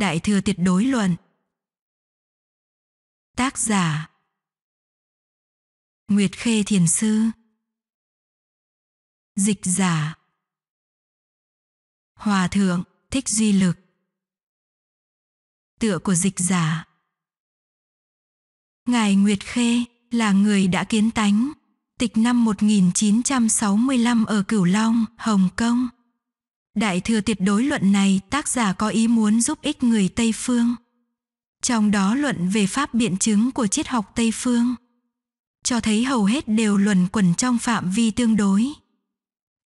Đại thừa tuyệt đối luận. Tác giả Nguyệt Khê Thiền Sư Dịch giả Hòa Thượng Thích Duy Lực Tựa của dịch giả Ngài Nguyệt Khê là người đã kiến tánh, tịch năm 1965 ở Cửu Long, Hồng Kông. Đại thừa tuyệt đối luận này tác giả có ý muốn giúp ích người Tây Phương. Trong đó luận về pháp biện chứng của triết học Tây Phương. Cho thấy hầu hết đều luẩn quẩn trong phạm vi tương đối.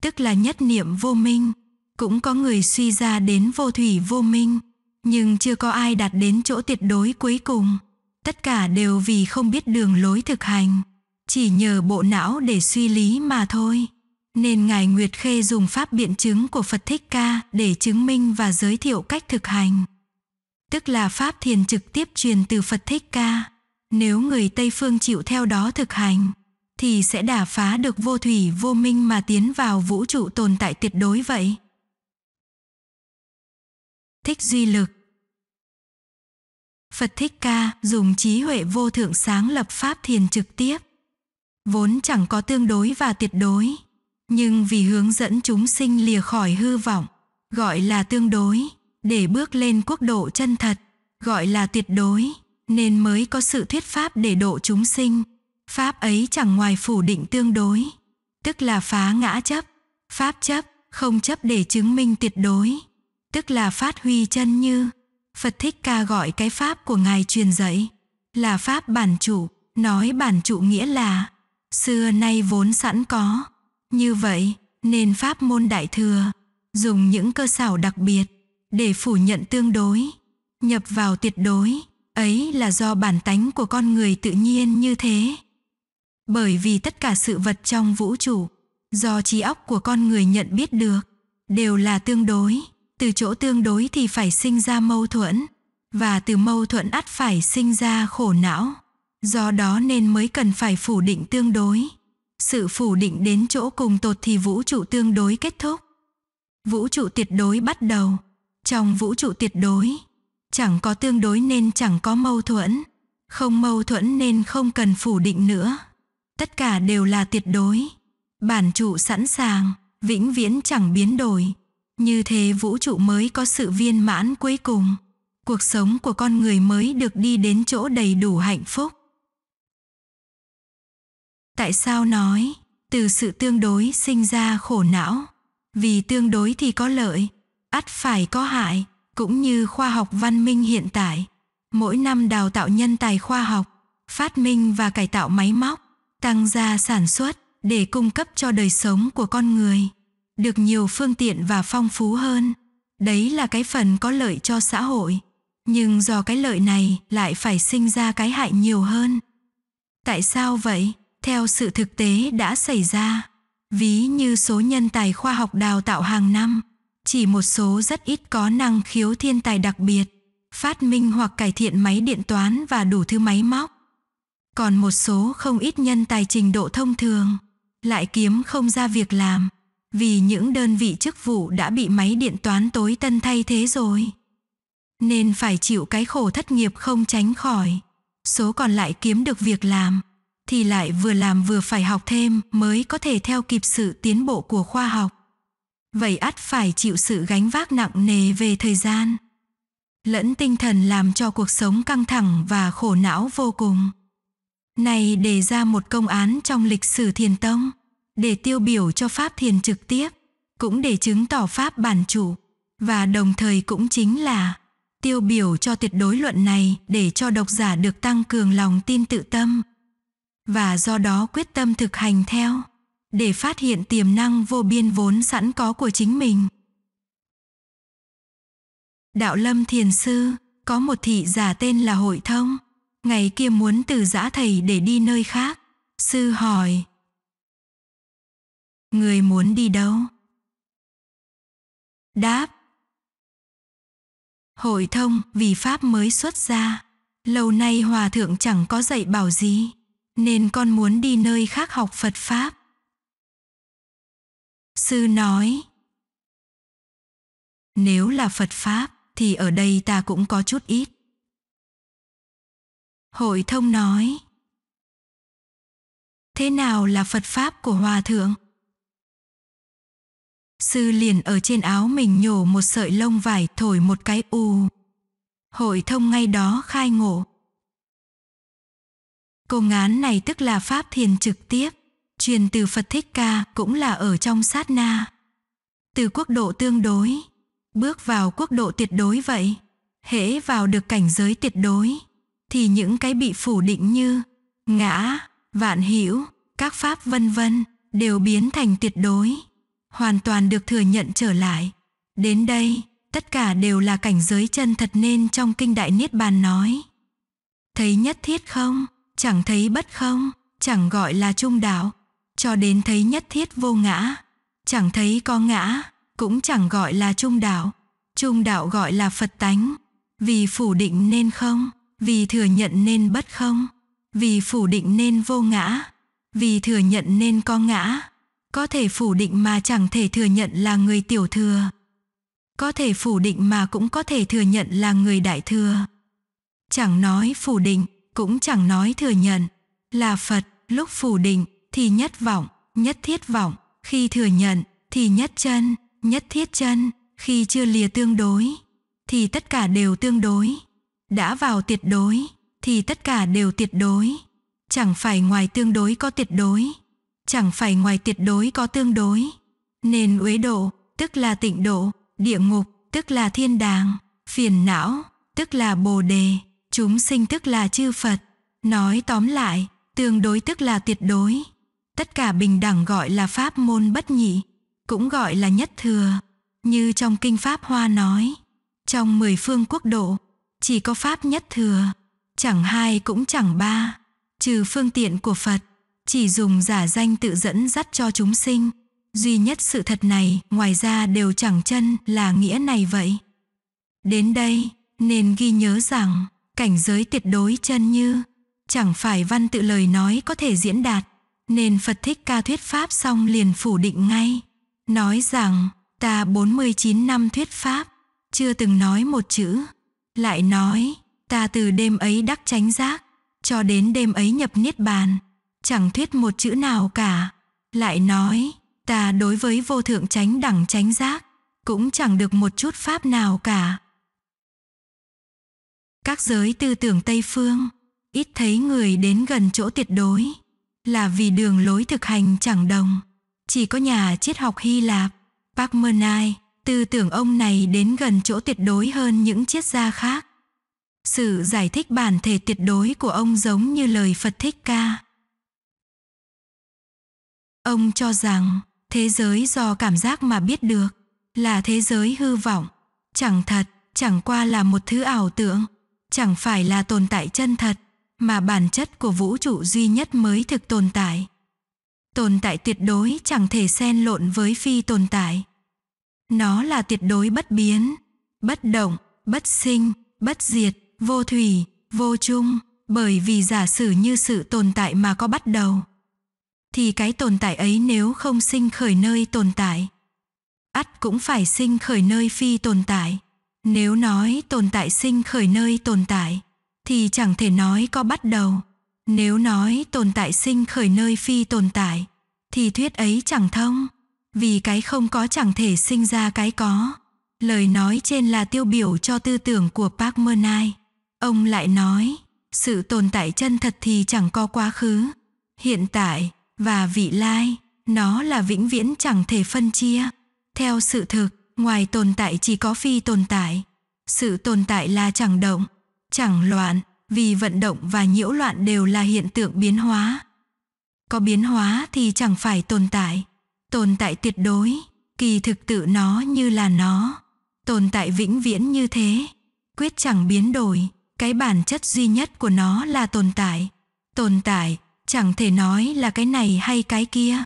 Tức là nhất niệm vô minh. Cũng có người suy ra đến vô thủy vô minh. Nhưng chưa có ai đạt đến chỗ tuyệt đối cuối cùng. Tất cả đều vì không biết đường lối thực hành. Chỉ nhờ bộ não để suy lý mà thôi nên Ngài Nguyệt Khê dùng pháp biện chứng của Phật Thích Ca để chứng minh và giới thiệu cách thực hành. Tức là pháp thiền trực tiếp truyền từ Phật Thích Ca. Nếu người Tây Phương chịu theo đó thực hành, thì sẽ đả phá được vô thủy vô minh mà tiến vào vũ trụ tồn tại tuyệt đối vậy. Thích duy lực Phật Thích Ca dùng trí huệ vô thượng sáng lập pháp thiền trực tiếp. Vốn chẳng có tương đối và tuyệt đối nhưng vì hướng dẫn chúng sinh lìa khỏi hư vọng, gọi là tương đối, để bước lên quốc độ chân thật, gọi là tuyệt đối, nên mới có sự thuyết pháp để độ chúng sinh. Pháp ấy chẳng ngoài phủ định tương đối, tức là phá ngã chấp, pháp chấp, không chấp để chứng minh tuyệt đối, tức là phát huy chân như. Phật Thích Ca gọi cái pháp của Ngài truyền dạy là pháp bản chủ, nói bản chủ nghĩa là xưa nay vốn sẵn có như vậy, nên pháp môn đại thừa dùng những cơ sở đặc biệt để phủ nhận tương đối, nhập vào tuyệt đối, ấy là do bản tánh của con người tự nhiên như thế. Bởi vì tất cả sự vật trong vũ trụ, do trí óc của con người nhận biết được, đều là tương đối, từ chỗ tương đối thì phải sinh ra mâu thuẫn, và từ mâu thuẫn ắt phải sinh ra khổ não. Do đó nên mới cần phải phủ định tương đối. Sự phủ định đến chỗ cùng tột thì vũ trụ tương đối kết thúc. Vũ trụ tuyệt đối bắt đầu. Trong vũ trụ tuyệt đối, chẳng có tương đối nên chẳng có mâu thuẫn. Không mâu thuẫn nên không cần phủ định nữa. Tất cả đều là tuyệt đối. Bản trụ sẵn sàng, vĩnh viễn chẳng biến đổi. Như thế vũ trụ mới có sự viên mãn cuối cùng. Cuộc sống của con người mới được đi đến chỗ đầy đủ hạnh phúc. Tại sao nói, từ sự tương đối sinh ra khổ não? Vì tương đối thì có lợi, ắt phải có hại, cũng như khoa học văn minh hiện tại. Mỗi năm đào tạo nhân tài khoa học, phát minh và cải tạo máy móc, tăng gia sản xuất để cung cấp cho đời sống của con người được nhiều phương tiện và phong phú hơn. Đấy là cái phần có lợi cho xã hội, nhưng do cái lợi này lại phải sinh ra cái hại nhiều hơn. Tại sao vậy? theo sự thực tế đã xảy ra ví như số nhân tài khoa học đào tạo hàng năm chỉ một số rất ít có năng khiếu thiên tài đặc biệt phát minh hoặc cải thiện máy điện toán và đủ thứ máy móc còn một số không ít nhân tài trình độ thông thường lại kiếm không ra việc làm vì những đơn vị chức vụ đã bị máy điện toán tối tân thay thế rồi nên phải chịu cái khổ thất nghiệp không tránh khỏi số còn lại kiếm được việc làm thì lại vừa làm vừa phải học thêm mới có thể theo kịp sự tiến bộ của khoa học. Vậy ắt phải chịu sự gánh vác nặng nề về thời gian lẫn tinh thần làm cho cuộc sống căng thẳng và khổ não vô cùng. Này đề ra một công án trong lịch sử thiền tông, để tiêu biểu cho pháp thiền trực tiếp, cũng để chứng tỏ pháp bản chủ, và đồng thời cũng chính là tiêu biểu cho tuyệt đối luận này để cho độc giả được tăng cường lòng tin tự tâm và do đó quyết tâm thực hành theo để phát hiện tiềm năng vô biên vốn sẵn có của chính mình. Đạo Lâm Thiền Sư, có một thị giả tên là Hội Thông, ngày kia muốn từ giã thầy để đi nơi khác. Sư hỏi, Người muốn đi đâu? Đáp, Hội Thông vì Pháp mới xuất ra, lâu nay Hòa Thượng chẳng có dạy bảo gì nên con muốn đi nơi khác học Phật Pháp. Sư nói, nếu là Phật Pháp thì ở đây ta cũng có chút ít. Hội thông nói, thế nào là Phật Pháp của Hòa Thượng? Sư liền ở trên áo mình nhổ một sợi lông vải thổi một cái ù. Hội thông ngay đó khai ngộ. Cô ngán này tức là pháp thiền trực tiếp, truyền từ Phật Thích Ca cũng là ở trong sát na. Từ quốc độ tương đối, bước vào quốc độ tuyệt đối vậy, hễ vào được cảnh giới tuyệt đối, thì những cái bị phủ định như ngã, vạn hữu, các pháp vân vân đều biến thành tuyệt đối, hoàn toàn được thừa nhận trở lại. Đến đây, tất cả đều là cảnh giới chân thật nên trong kinh đại niết bàn nói. Thấy nhất thiết không? chẳng thấy bất không, chẳng gọi là trung đạo, cho đến thấy nhất thiết vô ngã, chẳng thấy có ngã, cũng chẳng gọi là trung đạo, trung đạo gọi là Phật tánh, vì phủ định nên không, vì thừa nhận nên bất không, vì phủ định nên vô ngã, vì thừa nhận nên có ngã, có thể phủ định mà chẳng thể thừa nhận là người tiểu thừa, có thể phủ định mà cũng có thể thừa nhận là người đại thừa. Chẳng nói phủ định, cũng chẳng nói thừa nhận là phật lúc phủ định thì nhất vọng nhất thiết vọng khi thừa nhận thì nhất chân nhất thiết chân khi chưa lìa tương đối thì tất cả đều tương đối đã vào tuyệt đối thì tất cả đều tuyệt đối chẳng phải ngoài tương đối có tuyệt đối chẳng phải ngoài tuyệt đối có tương đối nên uế độ tức là tịnh độ địa ngục tức là thiên đàng phiền não tức là bồ đề Chúng sinh tức là chư Phật. Nói tóm lại, tương đối tức là tuyệt đối. Tất cả bình đẳng gọi là pháp môn bất nhị, cũng gọi là nhất thừa. Như trong Kinh Pháp Hoa nói, trong mười phương quốc độ, chỉ có Pháp nhất thừa, chẳng hai cũng chẳng ba, trừ phương tiện của Phật, chỉ dùng giả danh tự dẫn dắt cho chúng sinh. Duy nhất sự thật này, ngoài ra đều chẳng chân là nghĩa này vậy. Đến đây, nên ghi nhớ rằng, cảnh giới tuyệt đối chân như chẳng phải văn tự lời nói có thể diễn đạt nên Phật Thích Ca thuyết pháp xong liền phủ định ngay, nói rằng ta 49 năm thuyết pháp, chưa từng nói một chữ, lại nói ta từ đêm ấy đắc chánh giác cho đến đêm ấy nhập niết bàn, chẳng thuyết một chữ nào cả, lại nói ta đối với vô thượng chánh đẳng chánh giác cũng chẳng được một chút pháp nào cả các giới tư tưởng Tây Phương ít thấy người đến gần chỗ tuyệt đối là vì đường lối thực hành chẳng đồng. Chỉ có nhà triết học Hy Lạp, Parmenai, tư tưởng ông này đến gần chỗ tuyệt đối hơn những triết gia khác. Sự giải thích bản thể tuyệt đối của ông giống như lời Phật Thích Ca. Ông cho rằng thế giới do cảm giác mà biết được là thế giới hư vọng, chẳng thật, chẳng qua là một thứ ảo tưởng chẳng phải là tồn tại chân thật mà bản chất của vũ trụ duy nhất mới thực tồn tại tồn tại tuyệt đối chẳng thể xen lộn với phi tồn tại nó là tuyệt đối bất biến bất động bất sinh bất diệt vô thủy vô chung bởi vì giả sử như sự tồn tại mà có bắt đầu thì cái tồn tại ấy nếu không sinh khởi nơi tồn tại ắt cũng phải sinh khởi nơi phi tồn tại nếu nói tồn tại sinh khởi nơi tồn tại, thì chẳng thể nói có bắt đầu. Nếu nói tồn tại sinh khởi nơi phi tồn tại, thì thuyết ấy chẳng thông, vì cái không có chẳng thể sinh ra cái có. Lời nói trên là tiêu biểu cho tư tưởng của Park Mernay Ông lại nói, sự tồn tại chân thật thì chẳng có quá khứ, hiện tại và vị lai, nó là vĩnh viễn chẳng thể phân chia theo sự thực ngoài tồn tại chỉ có phi tồn tại sự tồn tại là chẳng động chẳng loạn vì vận động và nhiễu loạn đều là hiện tượng biến hóa có biến hóa thì chẳng phải tồn tại tồn tại tuyệt đối kỳ thực tự nó như là nó tồn tại vĩnh viễn như thế quyết chẳng biến đổi cái bản chất duy nhất của nó là tồn tại tồn tại chẳng thể nói là cái này hay cái kia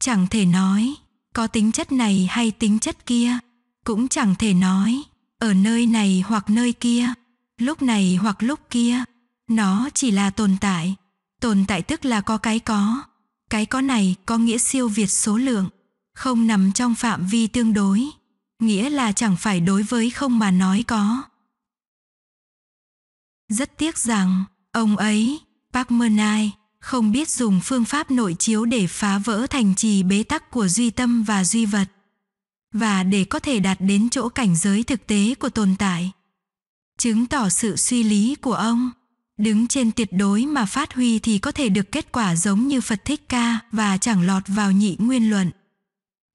chẳng thể nói có tính chất này hay tính chất kia cũng chẳng thể nói ở nơi này hoặc nơi kia lúc này hoặc lúc kia nó chỉ là tồn tại tồn tại tức là có cái có cái có này có nghĩa siêu việt số lượng không nằm trong phạm vi tương đối nghĩa là chẳng phải đối với không mà nói có rất tiếc rằng ông ấy park mernai không biết dùng phương pháp nội chiếu để phá vỡ thành trì bế tắc của duy tâm và duy vật và để có thể đạt đến chỗ cảnh giới thực tế của tồn tại chứng tỏ sự suy lý của ông đứng trên tuyệt đối mà phát huy thì có thể được kết quả giống như phật thích ca và chẳng lọt vào nhị nguyên luận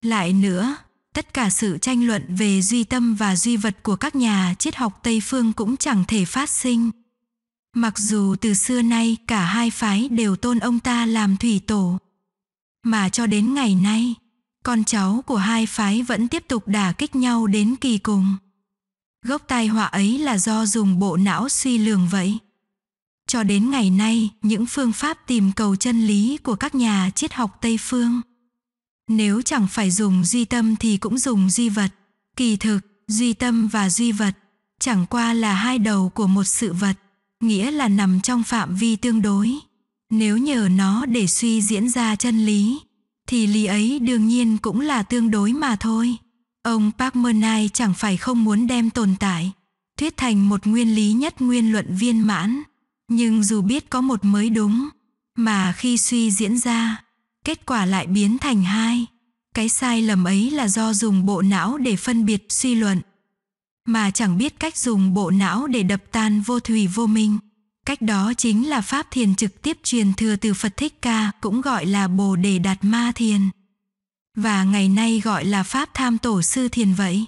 lại nữa tất cả sự tranh luận về duy tâm và duy vật của các nhà triết học tây phương cũng chẳng thể phát sinh mặc dù từ xưa nay cả hai phái đều tôn ông ta làm thủy tổ mà cho đến ngày nay con cháu của hai phái vẫn tiếp tục đả kích nhau đến kỳ cùng. Gốc tai họa ấy là do dùng bộ não suy lường vậy. Cho đến ngày nay, những phương pháp tìm cầu chân lý của các nhà triết học Tây Phương. Nếu chẳng phải dùng duy tâm thì cũng dùng duy vật. Kỳ thực, duy tâm và duy vật chẳng qua là hai đầu của một sự vật, nghĩa là nằm trong phạm vi tương đối. Nếu nhờ nó để suy diễn ra chân lý, thì lý ấy đương nhiên cũng là tương đối mà thôi. Ông Park Mernai chẳng phải không muốn đem tồn tại, thuyết thành một nguyên lý nhất nguyên luận viên mãn, nhưng dù biết có một mới đúng, mà khi suy diễn ra, kết quả lại biến thành hai. Cái sai lầm ấy là do dùng bộ não để phân biệt suy luận, mà chẳng biết cách dùng bộ não để đập tan vô thủy vô minh. Cách đó chính là pháp thiền trực tiếp truyền thừa từ Phật Thích Ca, cũng gọi là Bồ Đề Đạt Ma Thiền. Và ngày nay gọi là pháp tham tổ sư thiền vậy.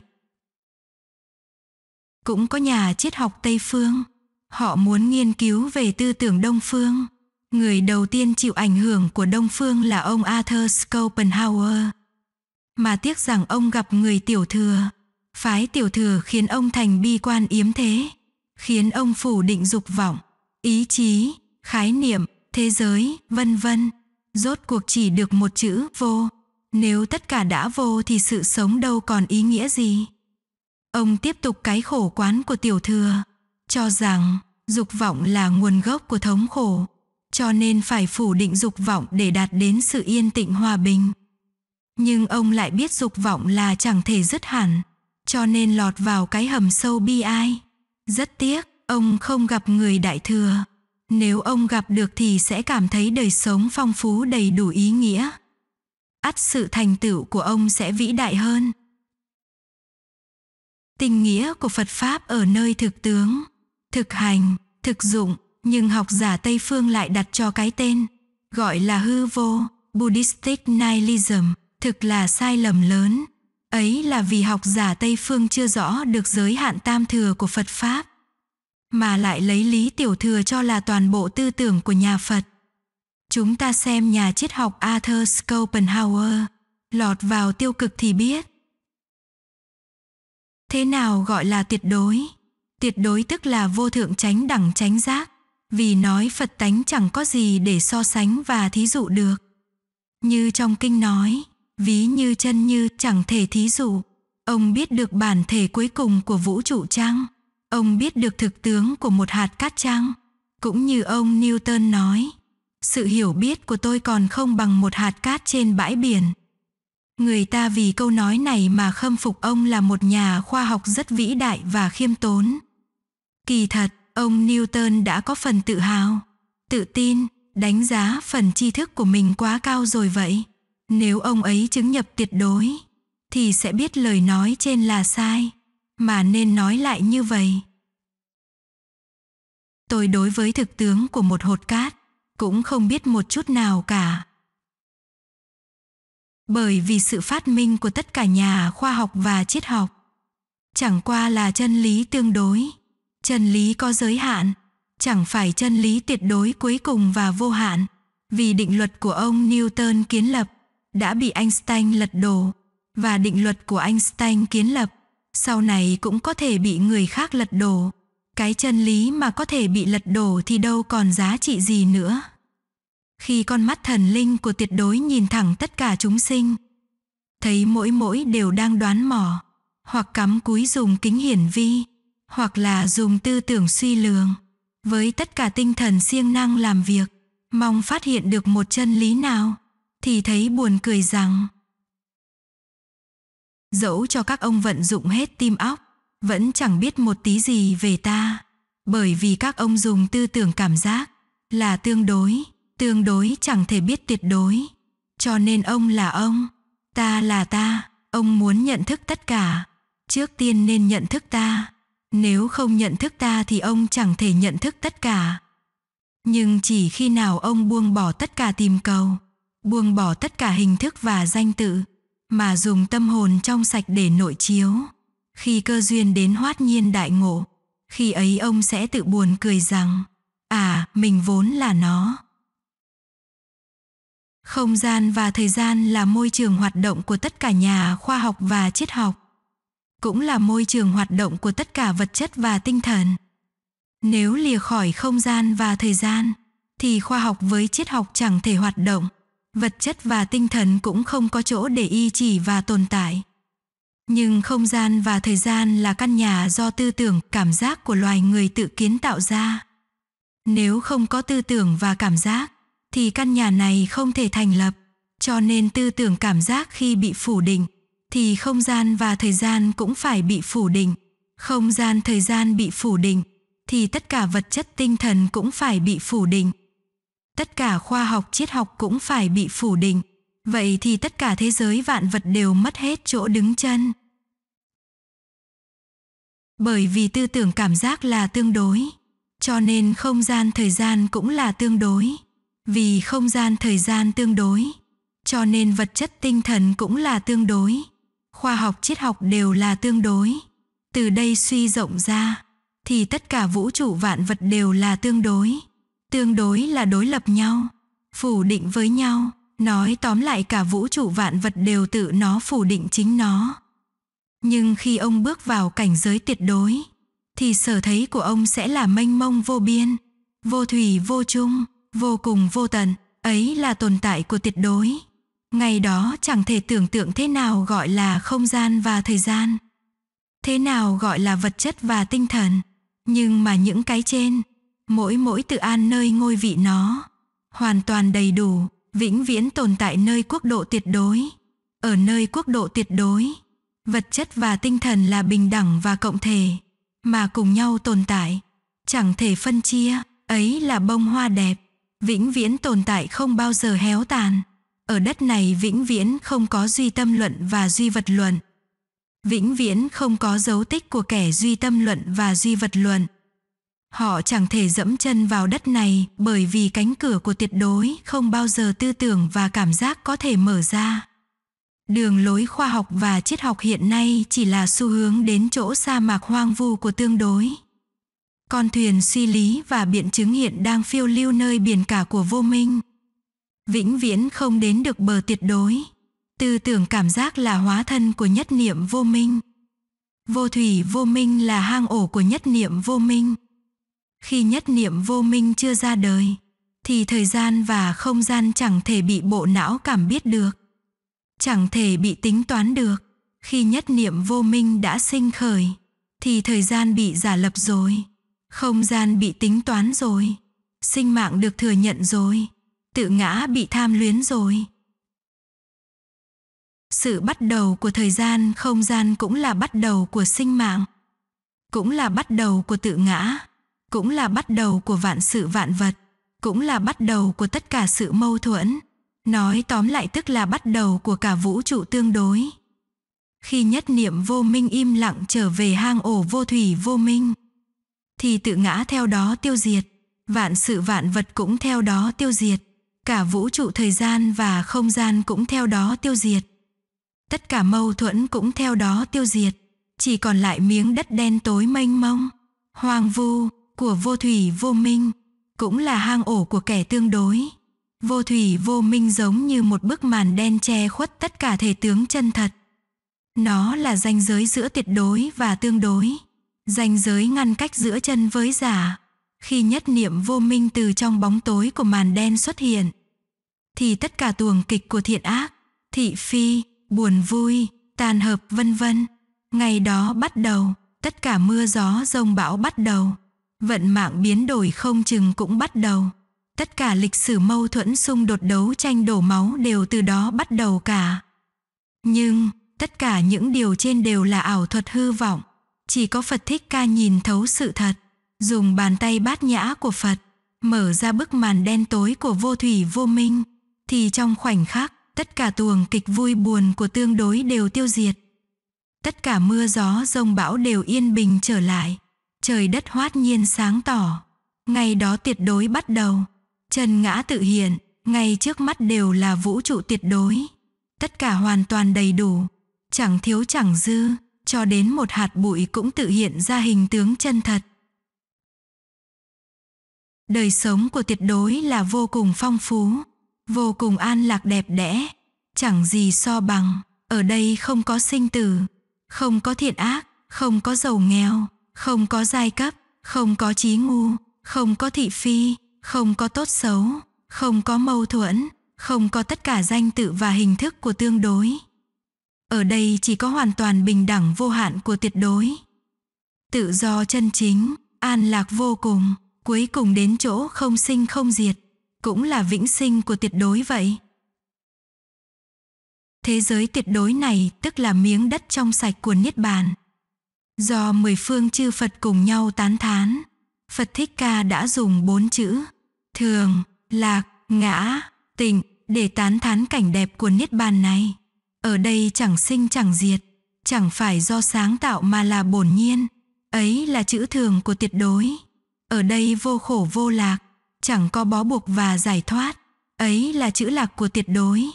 Cũng có nhà triết học Tây phương, họ muốn nghiên cứu về tư tưởng Đông phương. Người đầu tiên chịu ảnh hưởng của Đông phương là ông Arthur Schopenhauer. Mà tiếc rằng ông gặp người tiểu thừa, phái tiểu thừa khiến ông thành bi quan yếm thế, khiến ông phủ định dục vọng ý chí, khái niệm, thế giới, vân vân, rốt cuộc chỉ được một chữ vô. Nếu tất cả đã vô thì sự sống đâu còn ý nghĩa gì? Ông tiếp tục cái khổ quán của tiểu thừa, cho rằng dục vọng là nguồn gốc của thống khổ, cho nên phải phủ định dục vọng để đạt đến sự yên tịnh hòa bình. Nhưng ông lại biết dục vọng là chẳng thể dứt hẳn, cho nên lọt vào cái hầm sâu bi ai. Rất tiếc, ông không gặp người đại thừa. Nếu ông gặp được thì sẽ cảm thấy đời sống phong phú đầy đủ ý nghĩa. ắt sự thành tựu của ông sẽ vĩ đại hơn. Tình nghĩa của Phật Pháp ở nơi thực tướng, thực hành, thực dụng, nhưng học giả Tây Phương lại đặt cho cái tên, gọi là hư vô, Buddhistic Nihilism, thực là sai lầm lớn. Ấy là vì học giả Tây Phương chưa rõ được giới hạn tam thừa của Phật Pháp mà lại lấy lý tiểu thừa cho là toàn bộ tư tưởng của nhà Phật. Chúng ta xem nhà triết học Arthur Schopenhauer, lọt vào tiêu cực thì biết. Thế nào gọi là tuyệt đối? Tuyệt đối tức là vô thượng chánh đẳng chánh giác, vì nói Phật tánh chẳng có gì để so sánh và thí dụ được. Như trong kinh nói, ví như chân như chẳng thể thí dụ, ông biết được bản thể cuối cùng của vũ trụ chăng? Ông biết được thực tướng của một hạt cát trăng, cũng như ông Newton nói, sự hiểu biết của tôi còn không bằng một hạt cát trên bãi biển. Người ta vì câu nói này mà khâm phục ông là một nhà khoa học rất vĩ đại và khiêm tốn. Kỳ thật, ông Newton đã có phần tự hào, tự tin, đánh giá phần tri thức của mình quá cao rồi vậy. Nếu ông ấy chứng nhập tuyệt đối, thì sẽ biết lời nói trên là sai mà nên nói lại như vậy tôi đối với thực tướng của một hột cát cũng không biết một chút nào cả bởi vì sự phát minh của tất cả nhà khoa học và triết học chẳng qua là chân lý tương đối chân lý có giới hạn chẳng phải chân lý tuyệt đối cuối cùng và vô hạn vì định luật của ông newton kiến lập đã bị einstein lật đổ và định luật của einstein kiến lập sau này cũng có thể bị người khác lật đổ. Cái chân lý mà có thể bị lật đổ thì đâu còn giá trị gì nữa. Khi con mắt thần linh của tuyệt đối nhìn thẳng tất cả chúng sinh, thấy mỗi mỗi đều đang đoán mò, hoặc cắm cúi dùng kính hiển vi, hoặc là dùng tư tưởng suy lường, với tất cả tinh thần siêng năng làm việc, mong phát hiện được một chân lý nào, thì thấy buồn cười rằng dẫu cho các ông vận dụng hết tim óc, vẫn chẳng biết một tí gì về ta, bởi vì các ông dùng tư tưởng cảm giác là tương đối, tương đối chẳng thể biết tuyệt đối. Cho nên ông là ông, ta là ta, ông muốn nhận thức tất cả, trước tiên nên nhận thức ta. Nếu không nhận thức ta thì ông chẳng thể nhận thức tất cả. Nhưng chỉ khi nào ông buông bỏ tất cả tìm cầu, buông bỏ tất cả hình thức và danh tự, mà dùng tâm hồn trong sạch để nội chiếu. Khi cơ duyên đến hoát nhiên đại ngộ, khi ấy ông sẽ tự buồn cười rằng, à, mình vốn là nó. Không gian và thời gian là môi trường hoạt động của tất cả nhà khoa học và triết học. Cũng là môi trường hoạt động của tất cả vật chất và tinh thần. Nếu lìa khỏi không gian và thời gian, thì khoa học với triết học chẳng thể hoạt động vật chất và tinh thần cũng không có chỗ để y chỉ và tồn tại nhưng không gian và thời gian là căn nhà do tư tưởng cảm giác của loài người tự kiến tạo ra nếu không có tư tưởng và cảm giác thì căn nhà này không thể thành lập cho nên tư tưởng cảm giác khi bị phủ định thì không gian và thời gian cũng phải bị phủ định không gian thời gian bị phủ định thì tất cả vật chất tinh thần cũng phải bị phủ định tất cả khoa học triết học cũng phải bị phủ định vậy thì tất cả thế giới vạn vật đều mất hết chỗ đứng chân bởi vì tư tưởng cảm giác là tương đối cho nên không gian thời gian cũng là tương đối vì không gian thời gian tương đối cho nên vật chất tinh thần cũng là tương đối khoa học triết học đều là tương đối từ đây suy rộng ra thì tất cả vũ trụ vạn vật đều là tương đối tương đối là đối lập nhau, phủ định với nhau, nói tóm lại cả vũ trụ vạn vật đều tự nó phủ định chính nó. Nhưng khi ông bước vào cảnh giới tuyệt đối, thì sở thấy của ông sẽ là mênh mông vô biên, vô thủy vô chung, vô cùng vô tận, ấy là tồn tại của tuyệt đối. Ngày đó chẳng thể tưởng tượng thế nào gọi là không gian và thời gian, thế nào gọi là vật chất và tinh thần, nhưng mà những cái trên Mỗi mỗi tự an nơi ngôi vị nó, hoàn toàn đầy đủ, vĩnh viễn tồn tại nơi quốc độ tuyệt đối. Ở nơi quốc độ tuyệt đối, vật chất và tinh thần là bình đẳng và cộng thể, mà cùng nhau tồn tại, chẳng thể phân chia, ấy là bông hoa đẹp, vĩnh viễn tồn tại không bao giờ héo tàn. Ở đất này vĩnh viễn không có duy tâm luận và duy vật luận. Vĩnh viễn không có dấu tích của kẻ duy tâm luận và duy vật luận. Họ chẳng thể dẫm chân vào đất này bởi vì cánh cửa của tuyệt đối không bao giờ tư tưởng và cảm giác có thể mở ra. Đường lối khoa học và triết học hiện nay chỉ là xu hướng đến chỗ sa mạc hoang vu của tương đối. Con thuyền suy lý và biện chứng hiện đang phiêu lưu nơi biển cả của vô minh. Vĩnh viễn không đến được bờ tuyệt đối. Tư tưởng cảm giác là hóa thân của nhất niệm vô minh. Vô thủy vô minh là hang ổ của nhất niệm vô minh. Khi nhất niệm vô minh chưa ra đời, thì thời gian và không gian chẳng thể bị bộ não cảm biết được. Chẳng thể bị tính toán được. Khi nhất niệm vô minh đã sinh khởi, thì thời gian bị giả lập rồi. Không gian bị tính toán rồi. Sinh mạng được thừa nhận rồi. Tự ngã bị tham luyến rồi. Sự bắt đầu của thời gian không gian cũng là bắt đầu của sinh mạng. Cũng là bắt đầu của tự ngã cũng là bắt đầu của vạn sự vạn vật, cũng là bắt đầu của tất cả sự mâu thuẫn. Nói tóm lại tức là bắt đầu của cả vũ trụ tương đối. Khi nhất niệm vô minh im lặng trở về hang ổ vô thủy vô minh, thì tự ngã theo đó tiêu diệt, vạn sự vạn vật cũng theo đó tiêu diệt, cả vũ trụ thời gian và không gian cũng theo đó tiêu diệt. Tất cả mâu thuẫn cũng theo đó tiêu diệt, chỉ còn lại miếng đất đen tối mênh mông, hoang vu, của vô thủy vô minh cũng là hang ổ của kẻ tương đối vô thủy vô minh giống như một bức màn đen che khuất tất cả thể tướng chân thật nó là ranh giới giữa tuyệt đối và tương đối ranh giới ngăn cách giữa chân với giả khi nhất niệm vô minh từ trong bóng tối của màn đen xuất hiện thì tất cả tuồng kịch của thiện ác thị phi buồn vui tàn hợp vân vân ngày đó bắt đầu tất cả mưa gió rông bão bắt đầu Vận mạng biến đổi không chừng cũng bắt đầu. Tất cả lịch sử mâu thuẫn xung đột đấu tranh đổ máu đều từ đó bắt đầu cả. Nhưng, tất cả những điều trên đều là ảo thuật hư vọng. Chỉ có Phật Thích Ca nhìn thấu sự thật, dùng bàn tay bát nhã của Phật, mở ra bức màn đen tối của vô thủy vô minh, thì trong khoảnh khắc, tất cả tuồng kịch vui buồn của tương đối đều tiêu diệt. Tất cả mưa gió rông bão đều yên bình trở lại trời đất hoát nhiên sáng tỏ. Ngày đó tuyệt đối bắt đầu, trần ngã tự hiện, ngay trước mắt đều là vũ trụ tuyệt đối. Tất cả hoàn toàn đầy đủ, chẳng thiếu chẳng dư, cho đến một hạt bụi cũng tự hiện ra hình tướng chân thật. Đời sống của tuyệt đối là vô cùng phong phú, vô cùng an lạc đẹp đẽ, chẳng gì so bằng, ở đây không có sinh tử, không có thiện ác, không có giàu nghèo, không có giai cấp, không có trí ngu, không có thị phi, không có tốt xấu, không có mâu thuẫn, không có tất cả danh tự và hình thức của tương đối. Ở đây chỉ có hoàn toàn bình đẳng vô hạn của tuyệt đối. Tự do chân chính, an lạc vô cùng, cuối cùng đến chỗ không sinh không diệt, cũng là vĩnh sinh của tuyệt đối vậy. Thế giới tuyệt đối này tức là miếng đất trong sạch của Niết Bàn. Do mười phương chư Phật cùng nhau tán thán, Phật Thích Ca đã dùng bốn chữ thường, lạc, ngã, tịnh để tán thán cảnh đẹp của Niết Bàn này. Ở đây chẳng sinh chẳng diệt, chẳng phải do sáng tạo mà là bổn nhiên, ấy là chữ thường của tuyệt đối. Ở đây vô khổ vô lạc, chẳng có bó buộc và giải thoát, ấy là chữ lạc của tuyệt đối.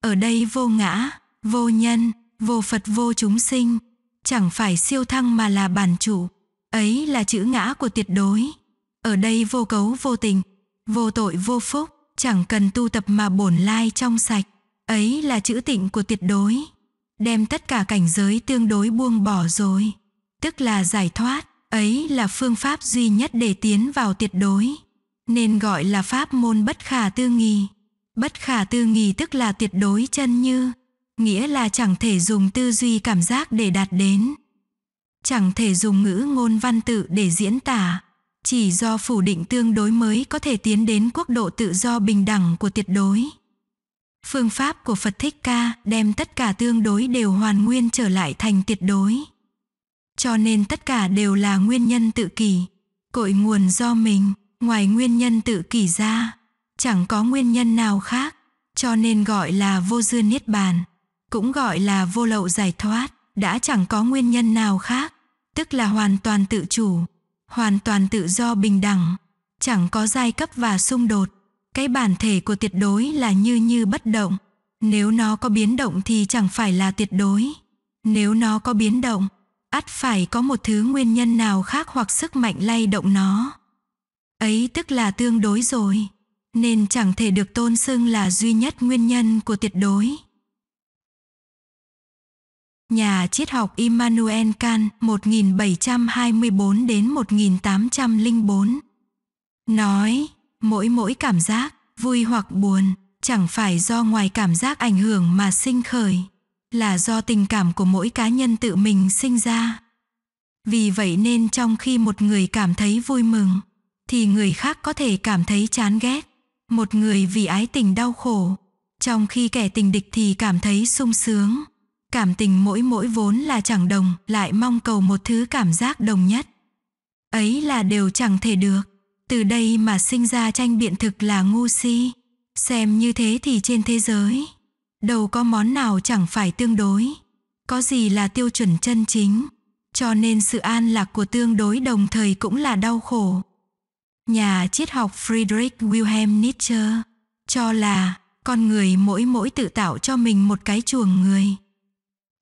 Ở đây vô ngã, vô nhân, vô Phật vô chúng sinh, chẳng phải siêu thăng mà là bản chủ. Ấy là chữ ngã của tuyệt đối. Ở đây vô cấu vô tình, vô tội vô phúc, chẳng cần tu tập mà bổn lai trong sạch. Ấy là chữ tịnh của tuyệt đối. Đem tất cả cảnh giới tương đối buông bỏ rồi. Tức là giải thoát, ấy là phương pháp duy nhất để tiến vào tuyệt đối. Nên gọi là pháp môn bất khả tư nghì. Bất khả tư nghì tức là tuyệt đối chân như nghĩa là chẳng thể dùng tư duy cảm giác để đạt đến chẳng thể dùng ngữ ngôn văn tự để diễn tả chỉ do phủ định tương đối mới có thể tiến đến quốc độ tự do bình đẳng của tuyệt đối phương pháp của phật thích ca đem tất cả tương đối đều hoàn nguyên trở lại thành tuyệt đối cho nên tất cả đều là nguyên nhân tự kỷ cội nguồn do mình ngoài nguyên nhân tự kỷ ra chẳng có nguyên nhân nào khác cho nên gọi là vô dư niết bàn cũng gọi là vô lậu giải thoát, đã chẳng có nguyên nhân nào khác, tức là hoàn toàn tự chủ, hoàn toàn tự do bình đẳng, chẳng có giai cấp và xung đột. Cái bản thể của tuyệt đối là như như bất động, nếu nó có biến động thì chẳng phải là tuyệt đối. Nếu nó có biến động, ắt phải có một thứ nguyên nhân nào khác hoặc sức mạnh lay động nó. Ấy tức là tương đối rồi, nên chẳng thể được tôn xưng là duy nhất nguyên nhân của tuyệt đối nhà triết học Immanuel Kant 1724 đến 1804. Nói, mỗi mỗi cảm giác, vui hoặc buồn, chẳng phải do ngoài cảm giác ảnh hưởng mà sinh khởi, là do tình cảm của mỗi cá nhân tự mình sinh ra. Vì vậy nên trong khi một người cảm thấy vui mừng, thì người khác có thể cảm thấy chán ghét, một người vì ái tình đau khổ, trong khi kẻ tình địch thì cảm thấy sung sướng Cảm tình mỗi mỗi vốn là chẳng đồng, lại mong cầu một thứ cảm giác đồng nhất. Ấy là đều chẳng thể được. Từ đây mà sinh ra tranh biện thực là ngu si. Xem như thế thì trên thế giới, đâu có món nào chẳng phải tương đối. Có gì là tiêu chuẩn chân chính. Cho nên sự an lạc của tương đối đồng thời cũng là đau khổ. Nhà triết học Friedrich Wilhelm Nietzsche cho là con người mỗi mỗi tự tạo cho mình một cái chuồng người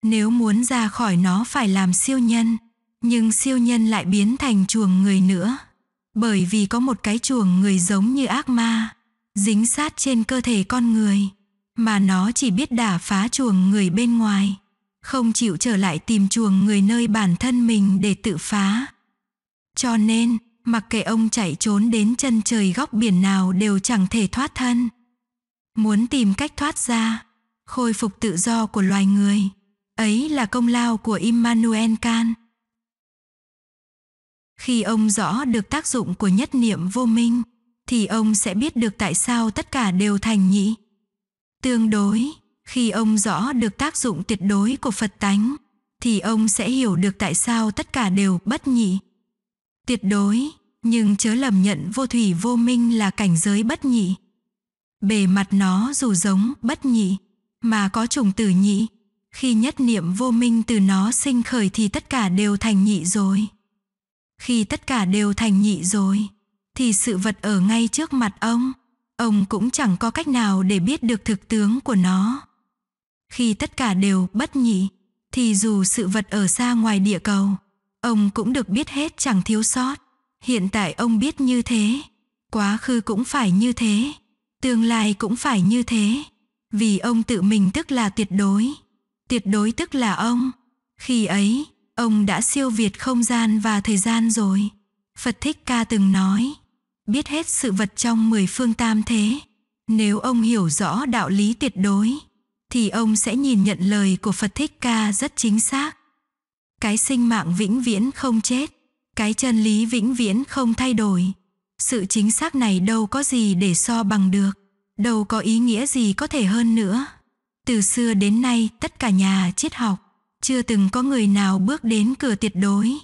nếu muốn ra khỏi nó phải làm siêu nhân, nhưng siêu nhân lại biến thành chuồng người nữa. Bởi vì có một cái chuồng người giống như ác ma, dính sát trên cơ thể con người, mà nó chỉ biết đả phá chuồng người bên ngoài, không chịu trở lại tìm chuồng người nơi bản thân mình để tự phá. Cho nên, mặc kệ ông chạy trốn đến chân trời góc biển nào đều chẳng thể thoát thân. Muốn tìm cách thoát ra, khôi phục tự do của loài người Ấy là công lao của Immanuel Kant. Khi ông rõ được tác dụng của nhất niệm vô minh, thì ông sẽ biết được tại sao tất cả đều thành nhị. Tương đối, khi ông rõ được tác dụng tuyệt đối của Phật tánh, thì ông sẽ hiểu được tại sao tất cả đều bất nhị. Tuyệt đối, nhưng chớ lầm nhận vô thủy vô minh là cảnh giới bất nhị. Bề mặt nó dù giống bất nhị, mà có trùng tử nhị, khi nhất niệm vô minh từ nó sinh khởi thì tất cả đều thành nhị rồi. Khi tất cả đều thành nhị rồi, thì sự vật ở ngay trước mặt ông, ông cũng chẳng có cách nào để biết được thực tướng của nó. Khi tất cả đều bất nhị, thì dù sự vật ở xa ngoài địa cầu, ông cũng được biết hết chẳng thiếu sót. Hiện tại ông biết như thế, quá khứ cũng phải như thế, tương lai cũng phải như thế, vì ông tự mình tức là tuyệt đối. Tuyệt đối tức là ông. Khi ấy, ông đã siêu việt không gian và thời gian rồi. Phật Thích Ca từng nói, biết hết sự vật trong mười phương tam thế. Nếu ông hiểu rõ đạo lý tuyệt đối, thì ông sẽ nhìn nhận lời của Phật Thích Ca rất chính xác. Cái sinh mạng vĩnh viễn không chết, cái chân lý vĩnh viễn không thay đổi. Sự chính xác này đâu có gì để so bằng được, đâu có ý nghĩa gì có thể hơn nữa. Từ xưa đến nay, tất cả nhà triết học, chưa từng có người nào bước đến cửa tuyệt đối,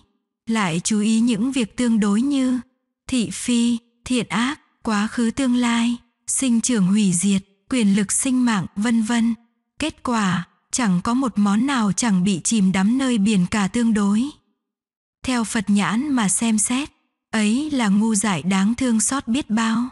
lại chú ý những việc tương đối như thị phi, thiện ác, quá khứ tương lai, sinh trưởng hủy diệt, quyền lực sinh mạng, vân vân. Kết quả, chẳng có một món nào chẳng bị chìm đắm nơi biển cả tương đối. Theo Phật nhãn mà xem xét, ấy là ngu dại đáng thương xót biết bao.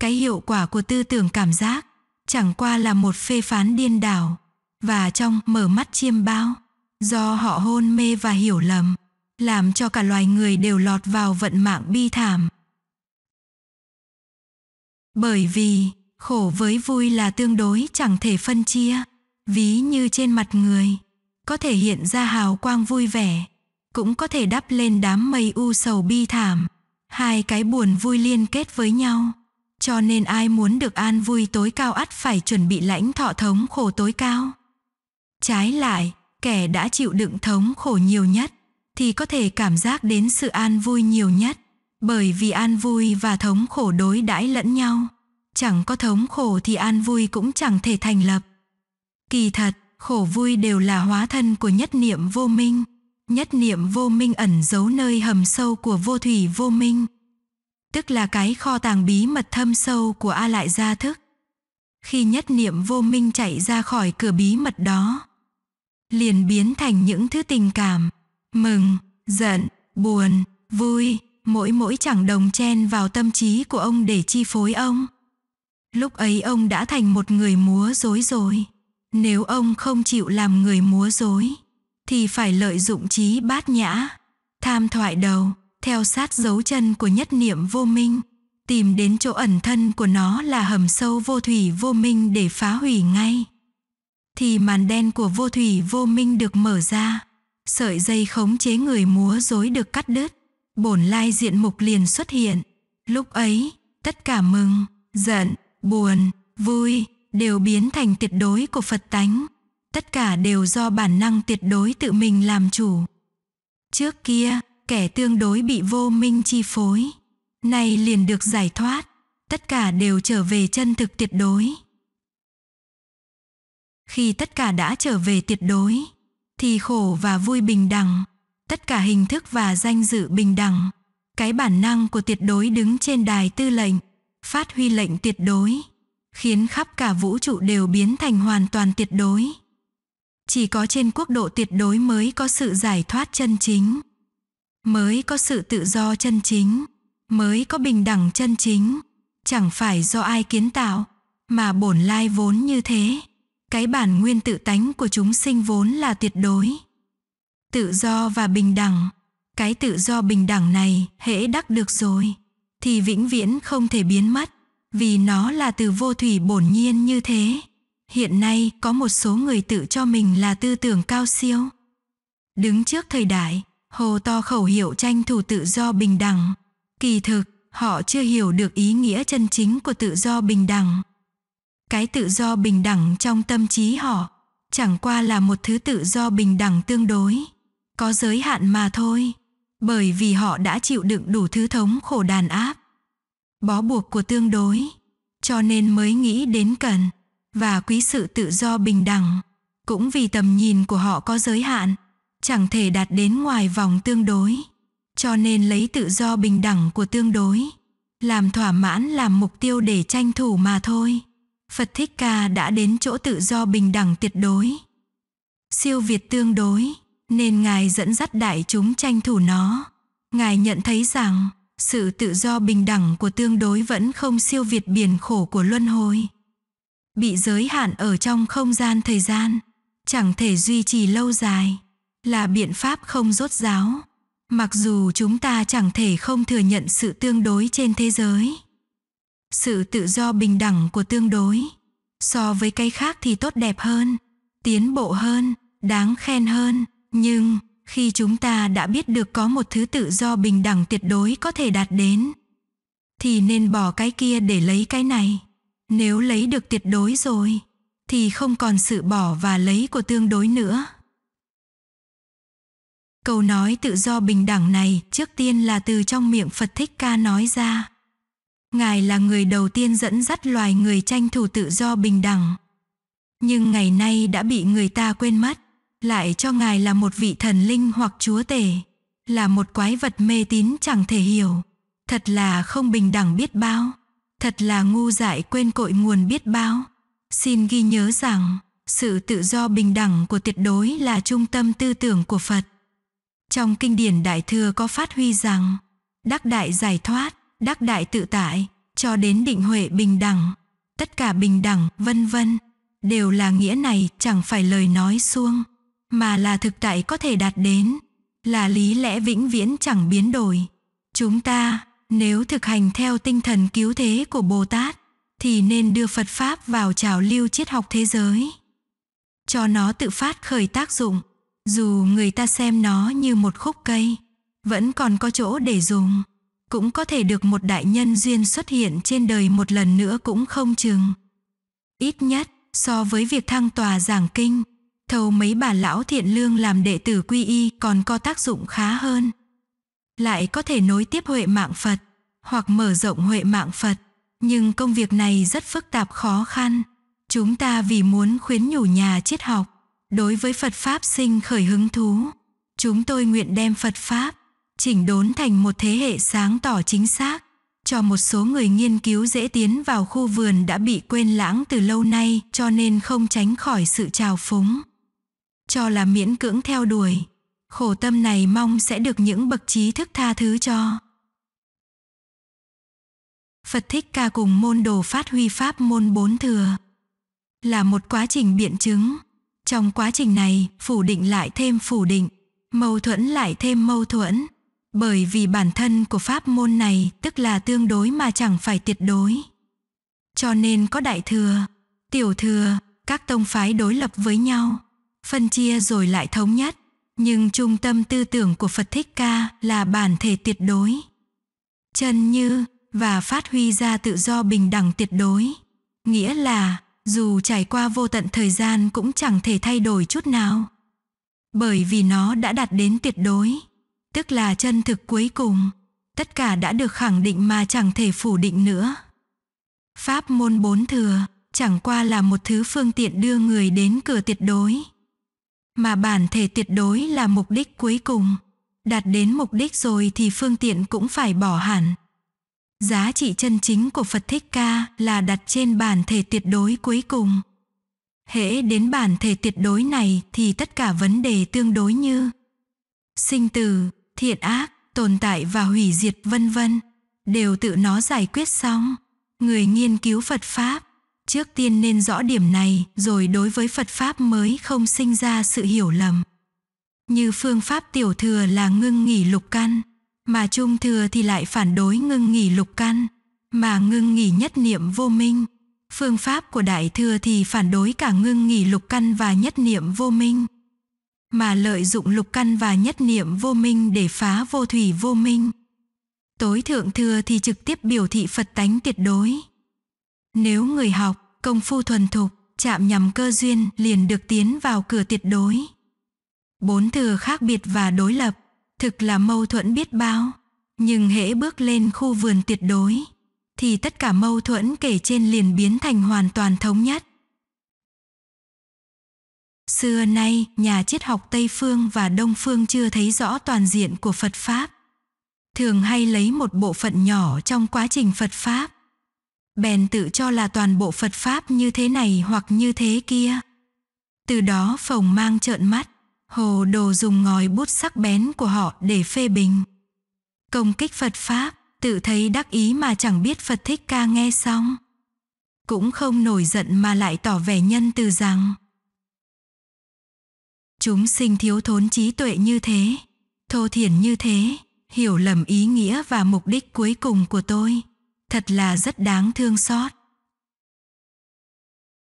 Cái hiệu quả của tư tưởng cảm giác, chẳng qua là một phê phán điên đảo và trong mở mắt chiêm bao do họ hôn mê và hiểu lầm làm cho cả loài người đều lọt vào vận mạng bi thảm bởi vì khổ với vui là tương đối chẳng thể phân chia ví như trên mặt người có thể hiện ra hào quang vui vẻ cũng có thể đắp lên đám mây u sầu bi thảm hai cái buồn vui liên kết với nhau cho nên ai muốn được an vui tối cao ắt phải chuẩn bị lãnh thọ thống khổ tối cao. Trái lại, kẻ đã chịu đựng thống khổ nhiều nhất thì có thể cảm giác đến sự an vui nhiều nhất, bởi vì an vui và thống khổ đối đãi lẫn nhau. Chẳng có thống khổ thì an vui cũng chẳng thể thành lập. Kỳ thật, khổ vui đều là hóa thân của nhất niệm vô minh. Nhất niệm vô minh ẩn giấu nơi hầm sâu của vô thủy vô minh tức là cái kho tàng bí mật thâm sâu của A Lại Gia Thức. Khi nhất niệm vô minh chạy ra khỏi cửa bí mật đó, liền biến thành những thứ tình cảm, mừng, giận, buồn, vui, mỗi mỗi chẳng đồng chen vào tâm trí của ông để chi phối ông. Lúc ấy ông đã thành một người múa dối rồi. Nếu ông không chịu làm người múa dối, thì phải lợi dụng trí bát nhã, tham thoại đầu, theo sát dấu chân của nhất niệm vô minh, tìm đến chỗ ẩn thân của nó là hầm sâu vô thủy vô minh để phá hủy ngay. Thì màn đen của vô thủy vô minh được mở ra, sợi dây khống chế người múa rối được cắt đứt, bổn lai diện mục liền xuất hiện. Lúc ấy, tất cả mừng, giận, buồn, vui đều biến thành tuyệt đối của Phật tánh. Tất cả đều do bản năng tuyệt đối tự mình làm chủ. Trước kia, kẻ tương đối bị vô minh chi phối, nay liền được giải thoát, tất cả đều trở về chân thực tuyệt đối. Khi tất cả đã trở về tuyệt đối, thì khổ và vui bình đẳng, tất cả hình thức và danh dự bình đẳng, cái bản năng của tuyệt đối đứng trên đài tư lệnh, phát huy lệnh tuyệt đối, khiến khắp cả vũ trụ đều biến thành hoàn toàn tuyệt đối. Chỉ có trên quốc độ tuyệt đối mới có sự giải thoát chân chính mới có sự tự do chân chính mới có bình đẳng chân chính chẳng phải do ai kiến tạo mà bổn lai vốn như thế cái bản nguyên tự tánh của chúng sinh vốn là tuyệt đối tự do và bình đẳng cái tự do bình đẳng này hễ đắc được rồi thì vĩnh viễn không thể biến mất vì nó là từ vô thủy bổn nhiên như thế hiện nay có một số người tự cho mình là tư tưởng cao siêu đứng trước thời đại Hồ to khẩu hiệu tranh thủ tự do bình đẳng. Kỳ thực, họ chưa hiểu được ý nghĩa chân chính của tự do bình đẳng. Cái tự do bình đẳng trong tâm trí họ chẳng qua là một thứ tự do bình đẳng tương đối, có giới hạn mà thôi, bởi vì họ đã chịu đựng đủ thứ thống khổ đàn áp, bó buộc của tương đối, cho nên mới nghĩ đến cần và quý sự tự do bình đẳng, cũng vì tầm nhìn của họ có giới hạn chẳng thể đạt đến ngoài vòng tương đối cho nên lấy tự do bình đẳng của tương đối làm thỏa mãn làm mục tiêu để tranh thủ mà thôi phật thích ca đã đến chỗ tự do bình đẳng tuyệt đối siêu việt tương đối nên ngài dẫn dắt đại chúng tranh thủ nó ngài nhận thấy rằng sự tự do bình đẳng của tương đối vẫn không siêu việt biển khổ của luân hồi bị giới hạn ở trong không gian thời gian chẳng thể duy trì lâu dài là biện pháp không rốt ráo mặc dù chúng ta chẳng thể không thừa nhận sự tương đối trên thế giới sự tự do bình đẳng của tương đối so với cái khác thì tốt đẹp hơn tiến bộ hơn đáng khen hơn nhưng khi chúng ta đã biết được có một thứ tự do bình đẳng tuyệt đối có thể đạt đến thì nên bỏ cái kia để lấy cái này nếu lấy được tuyệt đối rồi thì không còn sự bỏ và lấy của tương đối nữa Câu nói tự do bình đẳng này trước tiên là từ trong miệng Phật Thích Ca nói ra. Ngài là người đầu tiên dẫn dắt loài người tranh thủ tự do bình đẳng. Nhưng ngày nay đã bị người ta quên mất, lại cho Ngài là một vị thần linh hoặc chúa tể, là một quái vật mê tín chẳng thể hiểu. Thật là không bình đẳng biết bao, thật là ngu dại quên cội nguồn biết bao. Xin ghi nhớ rằng, sự tự do bình đẳng của tuyệt đối là trung tâm tư tưởng của Phật. Trong kinh điển Đại Thừa có phát huy rằng, đắc đại giải thoát, đắc đại tự tại, cho đến định huệ bình đẳng, tất cả bình đẳng, vân vân, đều là nghĩa này chẳng phải lời nói suông, mà là thực tại có thể đạt đến, là lý lẽ vĩnh viễn chẳng biến đổi. Chúng ta, nếu thực hành theo tinh thần cứu thế của Bồ Tát, thì nên đưa Phật Pháp vào trào lưu triết học thế giới. Cho nó tự phát khởi tác dụng. Dù người ta xem nó như một khúc cây, vẫn còn có chỗ để dùng. Cũng có thể được một đại nhân duyên xuất hiện trên đời một lần nữa cũng không chừng. Ít nhất, so với việc thăng tòa giảng kinh, thầu mấy bà lão thiện lương làm đệ tử quy y còn có tác dụng khá hơn. Lại có thể nối tiếp huệ mạng Phật, hoặc mở rộng huệ mạng Phật. Nhưng công việc này rất phức tạp khó khăn. Chúng ta vì muốn khuyến nhủ nhà triết học, đối với Phật Pháp sinh khởi hứng thú. Chúng tôi nguyện đem Phật Pháp, chỉnh đốn thành một thế hệ sáng tỏ chính xác, cho một số người nghiên cứu dễ tiến vào khu vườn đã bị quên lãng từ lâu nay cho nên không tránh khỏi sự trào phúng. Cho là miễn cưỡng theo đuổi, khổ tâm này mong sẽ được những bậc trí thức tha thứ cho. Phật Thích Ca cùng môn đồ phát huy pháp môn bốn thừa là một quá trình biện chứng trong quá trình này, phủ định lại thêm phủ định, mâu thuẫn lại thêm mâu thuẫn. Bởi vì bản thân của pháp môn này tức là tương đối mà chẳng phải tuyệt đối. Cho nên có đại thừa, tiểu thừa, các tông phái đối lập với nhau, phân chia rồi lại thống nhất, nhưng trung tâm tư tưởng của Phật Thích Ca là bản thể tuyệt đối. Chân như và phát huy ra tự do bình đẳng tuyệt đối, nghĩa là dù trải qua vô tận thời gian cũng chẳng thể thay đổi chút nào. Bởi vì nó đã đạt đến tuyệt đối, tức là chân thực cuối cùng, tất cả đã được khẳng định mà chẳng thể phủ định nữa. Pháp môn bốn thừa chẳng qua là một thứ phương tiện đưa người đến cửa tuyệt đối, mà bản thể tuyệt đối là mục đích cuối cùng. Đạt đến mục đích rồi thì phương tiện cũng phải bỏ hẳn. Giá trị chân chính của Phật Thích Ca là đặt trên bản thể tuyệt đối cuối cùng. Hễ đến bản thể tuyệt đối này thì tất cả vấn đề tương đối như sinh tử, thiện ác, tồn tại và hủy diệt vân vân đều tự nó giải quyết xong. Người nghiên cứu Phật Pháp trước tiên nên rõ điểm này rồi đối với Phật Pháp mới không sinh ra sự hiểu lầm. Như phương pháp tiểu thừa là ngưng nghỉ lục căn, mà trung thừa thì lại phản đối ngưng nghỉ lục căn, mà ngưng nghỉ nhất niệm vô minh. Phương pháp của đại thừa thì phản đối cả ngưng nghỉ lục căn và nhất niệm vô minh, mà lợi dụng lục căn và nhất niệm vô minh để phá vô thủy vô minh. Tối thượng thừa thì trực tiếp biểu thị Phật tánh tuyệt đối. Nếu người học, công phu thuần thục, chạm nhằm cơ duyên liền được tiến vào cửa tuyệt đối. Bốn thừa khác biệt và đối lập thực là mâu thuẫn biết bao nhưng hễ bước lên khu vườn tuyệt đối thì tất cả mâu thuẫn kể trên liền biến thành hoàn toàn thống nhất xưa nay nhà triết học tây phương và đông phương chưa thấy rõ toàn diện của phật pháp thường hay lấy một bộ phận nhỏ trong quá trình phật pháp bèn tự cho là toàn bộ phật pháp như thế này hoặc như thế kia từ đó phồng mang trợn mắt Hồ đồ dùng ngòi bút sắc bén của họ để phê bình. Công kích Phật Pháp, tự thấy đắc ý mà chẳng biết Phật Thích Ca nghe xong. Cũng không nổi giận mà lại tỏ vẻ nhân từ rằng Chúng sinh thiếu thốn trí tuệ như thế, thô thiển như thế, hiểu lầm ý nghĩa và mục đích cuối cùng của tôi, thật là rất đáng thương xót.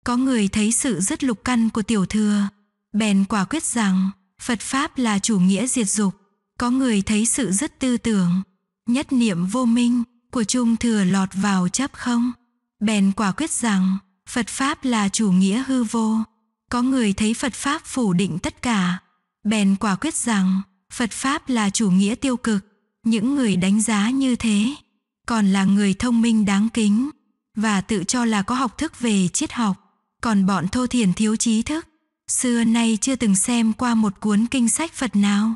Có người thấy sự rất lục căn của tiểu thừa, bèn quả quyết rằng Phật Pháp là chủ nghĩa diệt dục. Có người thấy sự dứt tư tưởng, nhất niệm vô minh của trung thừa lọt vào chấp không. Bèn quả quyết rằng Phật Pháp là chủ nghĩa hư vô. Có người thấy Phật Pháp phủ định tất cả. Bèn quả quyết rằng Phật Pháp là chủ nghĩa tiêu cực. Những người đánh giá như thế còn là người thông minh đáng kính và tự cho là có học thức về triết học còn bọn thô thiển thiếu trí thức Xưa nay chưa từng xem qua một cuốn kinh sách Phật nào.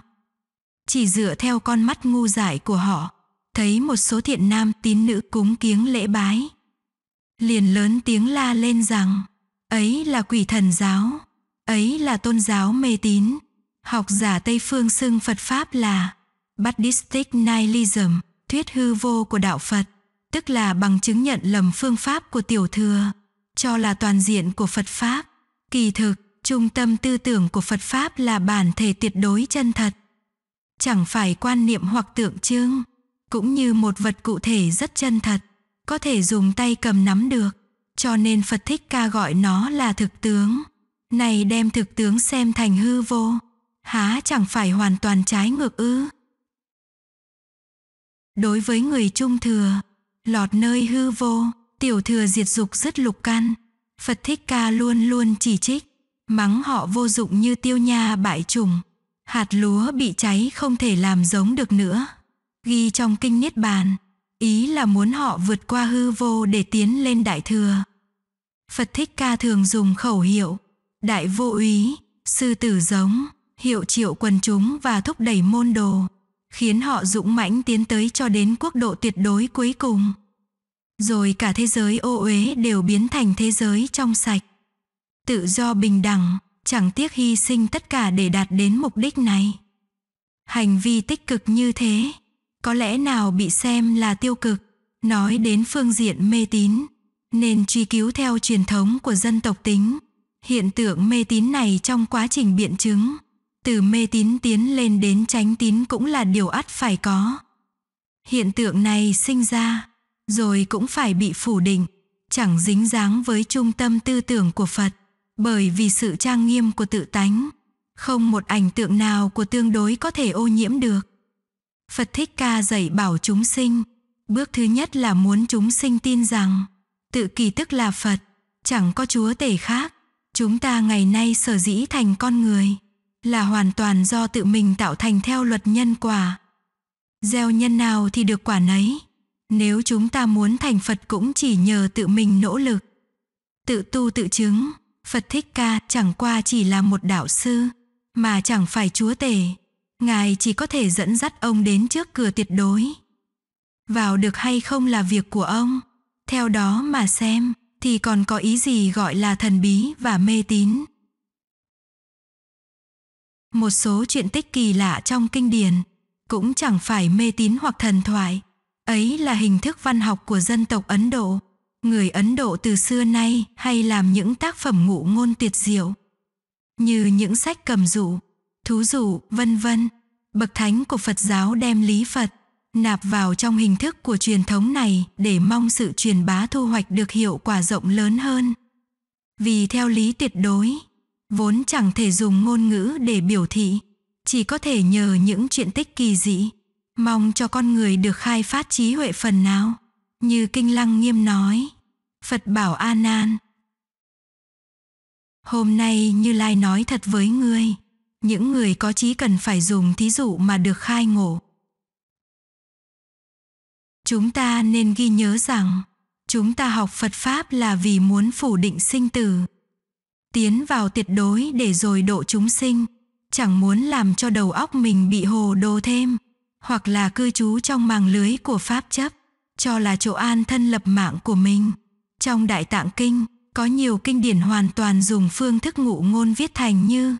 Chỉ dựa theo con mắt ngu dại của họ, thấy một số thiện nam tín nữ cúng kiếng lễ bái. Liền lớn tiếng la lên rằng, ấy là quỷ thần giáo, ấy là tôn giáo mê tín. Học giả Tây Phương xưng Phật Pháp là Buddhistic Nihilism, thuyết hư vô của đạo Phật, tức là bằng chứng nhận lầm phương pháp của tiểu thừa, cho là toàn diện của Phật Pháp. Kỳ thực, trung tâm tư tưởng của phật pháp là bản thể tuyệt đối chân thật chẳng phải quan niệm hoặc tượng trưng cũng như một vật cụ thể rất chân thật có thể dùng tay cầm nắm được cho nên phật thích ca gọi nó là thực tướng này đem thực tướng xem thành hư vô há chẳng phải hoàn toàn trái ngược ư đối với người trung thừa lọt nơi hư vô tiểu thừa diệt dục rất lục căn phật thích ca luôn luôn chỉ trích mắng họ vô dụng như tiêu nha bại trùng. Hạt lúa bị cháy không thể làm giống được nữa. Ghi trong kinh Niết Bàn, ý là muốn họ vượt qua hư vô để tiến lên đại thừa. Phật Thích Ca thường dùng khẩu hiệu, đại vô úy, sư tử giống, hiệu triệu quần chúng và thúc đẩy môn đồ, khiến họ dũng mãnh tiến tới cho đến quốc độ tuyệt đối cuối cùng. Rồi cả thế giới ô uế đều biến thành thế giới trong sạch tự do bình đẳng, chẳng tiếc hy sinh tất cả để đạt đến mục đích này. Hành vi tích cực như thế, có lẽ nào bị xem là tiêu cực, nói đến phương diện mê tín, nên truy cứu theo truyền thống của dân tộc tính. Hiện tượng mê tín này trong quá trình biện chứng, từ mê tín tiến lên đến tránh tín cũng là điều ắt phải có. Hiện tượng này sinh ra, rồi cũng phải bị phủ định, chẳng dính dáng với trung tâm tư tưởng của Phật. Bởi vì sự trang nghiêm của tự tánh, không một ảnh tượng nào của tương đối có thể ô nhiễm được. Phật Thích Ca dạy bảo chúng sinh, bước thứ nhất là muốn chúng sinh tin rằng tự kỳ tức là Phật, chẳng có chúa tể khác. Chúng ta ngày nay sở dĩ thành con người là hoàn toàn do tự mình tạo thành theo luật nhân quả. Gieo nhân nào thì được quả nấy. Nếu chúng ta muốn thành Phật cũng chỉ nhờ tự mình nỗ lực. Tự tu tự chứng, Phật Thích Ca chẳng qua chỉ là một đạo sư, mà chẳng phải chúa tể. Ngài chỉ có thể dẫn dắt ông đến trước cửa tuyệt đối. Vào được hay không là việc của ông. Theo đó mà xem, thì còn có ý gì gọi là thần bí và mê tín. Một số chuyện tích kỳ lạ trong kinh điển cũng chẳng phải mê tín hoặc thần thoại, ấy là hình thức văn học của dân tộc Ấn Độ. Người Ấn Độ từ xưa nay hay làm những tác phẩm ngụ ngôn tuyệt diệu, như những sách cầm dụ, thú dụ, vân vân. Bậc thánh của Phật giáo đem lý Phật nạp vào trong hình thức của truyền thống này để mong sự truyền bá thu hoạch được hiệu quả rộng lớn hơn. Vì theo lý tuyệt đối, vốn chẳng thể dùng ngôn ngữ để biểu thị, chỉ có thể nhờ những chuyện tích kỳ dị, mong cho con người được khai phát trí huệ phần nào. Như Kinh Lăng nghiêm nói, Phật bảo A Nan. Hôm nay Như Lai nói thật với ngươi, những người có trí cần phải dùng thí dụ mà được khai ngộ. Chúng ta nên ghi nhớ rằng, chúng ta học Phật Pháp là vì muốn phủ định sinh tử. Tiến vào tuyệt đối để rồi độ chúng sinh, chẳng muốn làm cho đầu óc mình bị hồ đồ thêm, hoặc là cư trú trong màng lưới của Pháp chấp cho là chỗ an thân lập mạng của mình. Trong Đại Tạng Kinh, có nhiều kinh điển hoàn toàn dùng phương thức ngụ ngôn viết thành như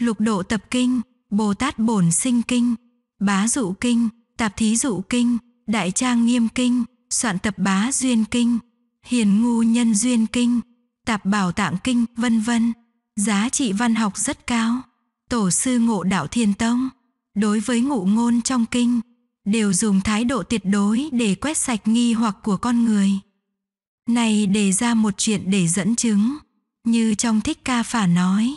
Lục Độ Tập Kinh, Bồ Tát Bổn Sinh Kinh, Bá Dụ Kinh, Tạp Thí Dụ Kinh, Đại Trang Nghiêm Kinh, Soạn Tập Bá Duyên Kinh, Hiền Ngu Nhân Duyên Kinh, Tạp Bảo Tạng Kinh, vân vân. Giá trị văn học rất cao. Tổ sư Ngộ Đạo Thiên Tông, đối với ngụ ngôn trong kinh, đều dùng thái độ tuyệt đối để quét sạch nghi hoặc của con người. Này đề ra một chuyện để dẫn chứng, như trong Thích Ca Phả nói,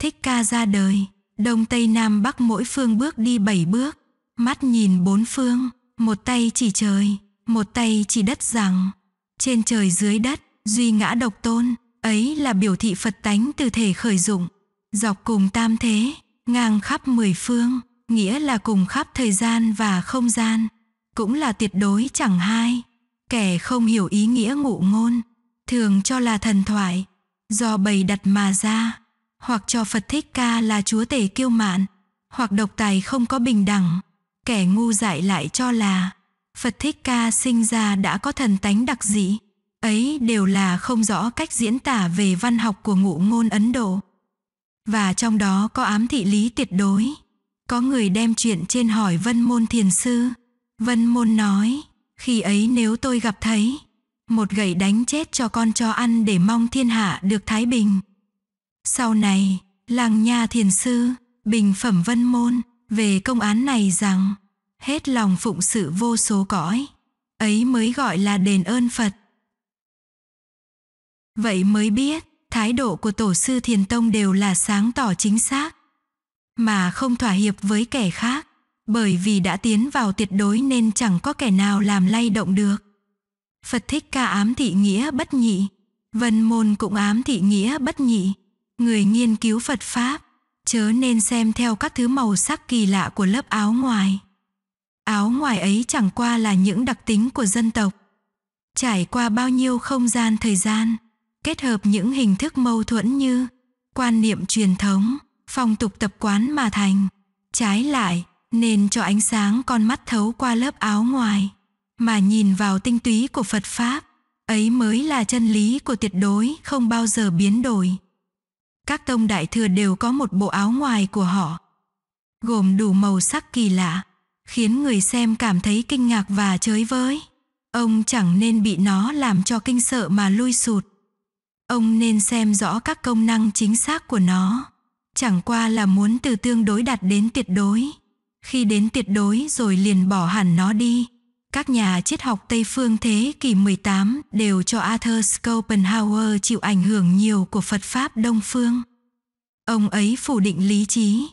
Thích Ca ra đời, Đông Tây Nam Bắc mỗi phương bước đi bảy bước, mắt nhìn bốn phương, một tay chỉ trời, một tay chỉ đất rằng, trên trời dưới đất, duy ngã độc tôn, ấy là biểu thị Phật tánh từ thể khởi dụng, dọc cùng tam thế, ngang khắp mười phương, nghĩa là cùng khắp thời gian và không gian, cũng là tuyệt đối chẳng hai. Kẻ không hiểu ý nghĩa ngụ ngôn, thường cho là thần thoại, do bày đặt mà ra, hoặc cho Phật Thích Ca là chúa tể kiêu mạn, hoặc độc tài không có bình đẳng. Kẻ ngu dại lại cho là Phật Thích Ca sinh ra đã có thần tánh đặc dị. Ấy đều là không rõ cách diễn tả về văn học của ngụ ngôn Ấn Độ. Và trong đó có ám thị lý tuyệt đối. Có người đem chuyện trên hỏi Vân Môn Thiền Sư. Vân Môn nói, khi ấy nếu tôi gặp thấy, một gậy đánh chết cho con cho ăn để mong thiên hạ được thái bình. Sau này, làng nha thiền sư, bình phẩm vân môn, về công án này rằng, hết lòng phụng sự vô số cõi, ấy mới gọi là đền ơn Phật. Vậy mới biết, thái độ của tổ sư thiền tông đều là sáng tỏ chính xác, mà không thỏa hiệp với kẻ khác bởi vì đã tiến vào tuyệt đối nên chẳng có kẻ nào làm lay động được phật thích ca ám thị nghĩa bất nhị vân môn cũng ám thị nghĩa bất nhị người nghiên cứu phật pháp chớ nên xem theo các thứ màu sắc kỳ lạ của lớp áo ngoài áo ngoài ấy chẳng qua là những đặc tính của dân tộc trải qua bao nhiêu không gian thời gian kết hợp những hình thức mâu thuẫn như quan niệm truyền thống phong tục tập quán mà thành. Trái lại, nên cho ánh sáng con mắt thấu qua lớp áo ngoài, mà nhìn vào tinh túy của Phật Pháp, ấy mới là chân lý của tuyệt đối không bao giờ biến đổi. Các tông đại thừa đều có một bộ áo ngoài của họ, gồm đủ màu sắc kỳ lạ, khiến người xem cảm thấy kinh ngạc và chới với. Ông chẳng nên bị nó làm cho kinh sợ mà lui sụt. Ông nên xem rõ các công năng chính xác của nó chẳng qua là muốn từ tương đối đạt đến tuyệt đối. Khi đến tuyệt đối rồi liền bỏ hẳn nó đi. Các nhà triết học Tây phương thế kỷ 18 đều cho Arthur Schopenhauer chịu ảnh hưởng nhiều của Phật Pháp Đông Phương. Ông ấy phủ định lý trí,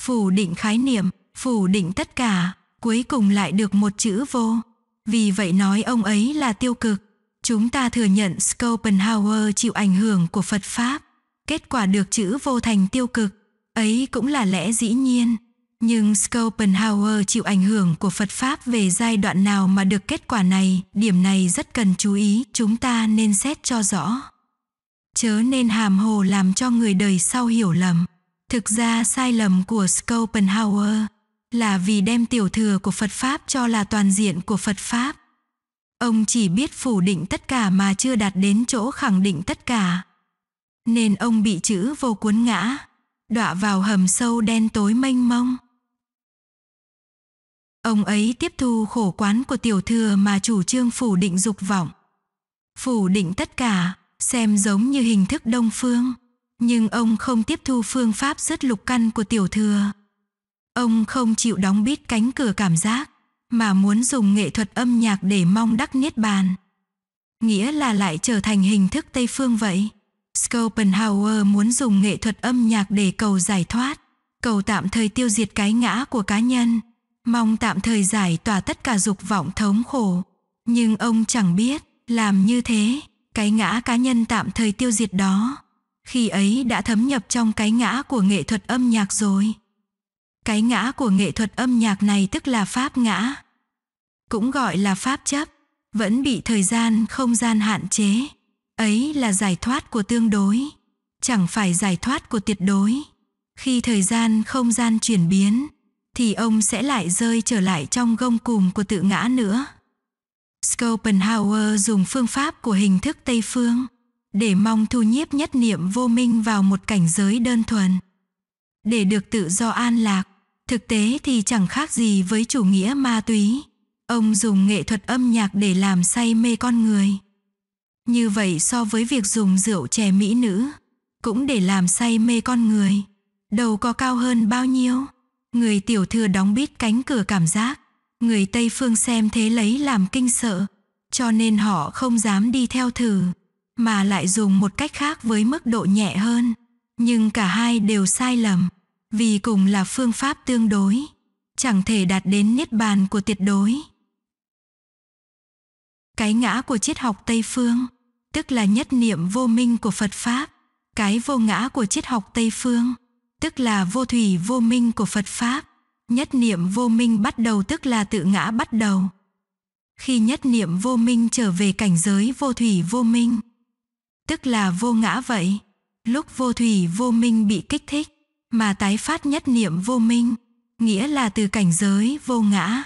phủ định khái niệm, phủ định tất cả, cuối cùng lại được một chữ vô. Vì vậy nói ông ấy là tiêu cực. Chúng ta thừa nhận Schopenhauer chịu ảnh hưởng của Phật Pháp kết quả được chữ vô thành tiêu cực, ấy cũng là lẽ dĩ nhiên. Nhưng Schopenhauer chịu ảnh hưởng của Phật Pháp về giai đoạn nào mà được kết quả này, điểm này rất cần chú ý, chúng ta nên xét cho rõ. Chớ nên hàm hồ làm cho người đời sau hiểu lầm. Thực ra sai lầm của Schopenhauer là vì đem tiểu thừa của Phật Pháp cho là toàn diện của Phật Pháp. Ông chỉ biết phủ định tất cả mà chưa đạt đến chỗ khẳng định tất cả nên ông bị chữ vô cuốn ngã, đọa vào hầm sâu đen tối mênh mông. Ông ấy tiếp thu khổ quán của tiểu thừa mà chủ trương phủ định dục vọng. Phủ định tất cả, xem giống như hình thức đông phương, nhưng ông không tiếp thu phương pháp dứt lục căn của tiểu thừa. Ông không chịu đóng bít cánh cửa cảm giác, mà muốn dùng nghệ thuật âm nhạc để mong đắc niết bàn. Nghĩa là lại trở thành hình thức Tây phương vậy. Schopenhauer muốn dùng nghệ thuật âm nhạc để cầu giải thoát, cầu tạm thời tiêu diệt cái ngã của cá nhân, mong tạm thời giải tỏa tất cả dục vọng thống khổ. Nhưng ông chẳng biết, làm như thế, cái ngã cá nhân tạm thời tiêu diệt đó, khi ấy đã thấm nhập trong cái ngã của nghệ thuật âm nhạc rồi. Cái ngã của nghệ thuật âm nhạc này tức là pháp ngã, cũng gọi là pháp chấp, vẫn bị thời gian không gian hạn chế ấy là giải thoát của tương đối chẳng phải giải thoát của tuyệt đối khi thời gian không gian chuyển biến thì ông sẽ lại rơi trở lại trong gông cùm của tự ngã nữa schopenhauer dùng phương pháp của hình thức tây phương để mong thu nhiếp nhất niệm vô minh vào một cảnh giới đơn thuần để được tự do an lạc thực tế thì chẳng khác gì với chủ nghĩa ma túy ông dùng nghệ thuật âm nhạc để làm say mê con người như vậy so với việc dùng rượu chè mỹ nữ, cũng để làm say mê con người, đâu có cao hơn bao nhiêu. Người tiểu thừa đóng bít cánh cửa cảm giác, người Tây phương xem thế lấy làm kinh sợ, cho nên họ không dám đi theo thử, mà lại dùng một cách khác với mức độ nhẹ hơn. Nhưng cả hai đều sai lầm, vì cùng là phương pháp tương đối, chẳng thể đạt đến niết bàn của tuyệt đối cái ngã của triết học tây phương tức là nhất niệm vô minh của phật pháp cái vô ngã của triết học tây phương tức là vô thủy vô minh của phật pháp nhất niệm vô minh bắt đầu tức là tự ngã bắt đầu khi nhất niệm vô minh trở về cảnh giới vô thủy vô minh tức là vô ngã vậy lúc vô thủy vô minh bị kích thích mà tái phát nhất niệm vô minh nghĩa là từ cảnh giới vô ngã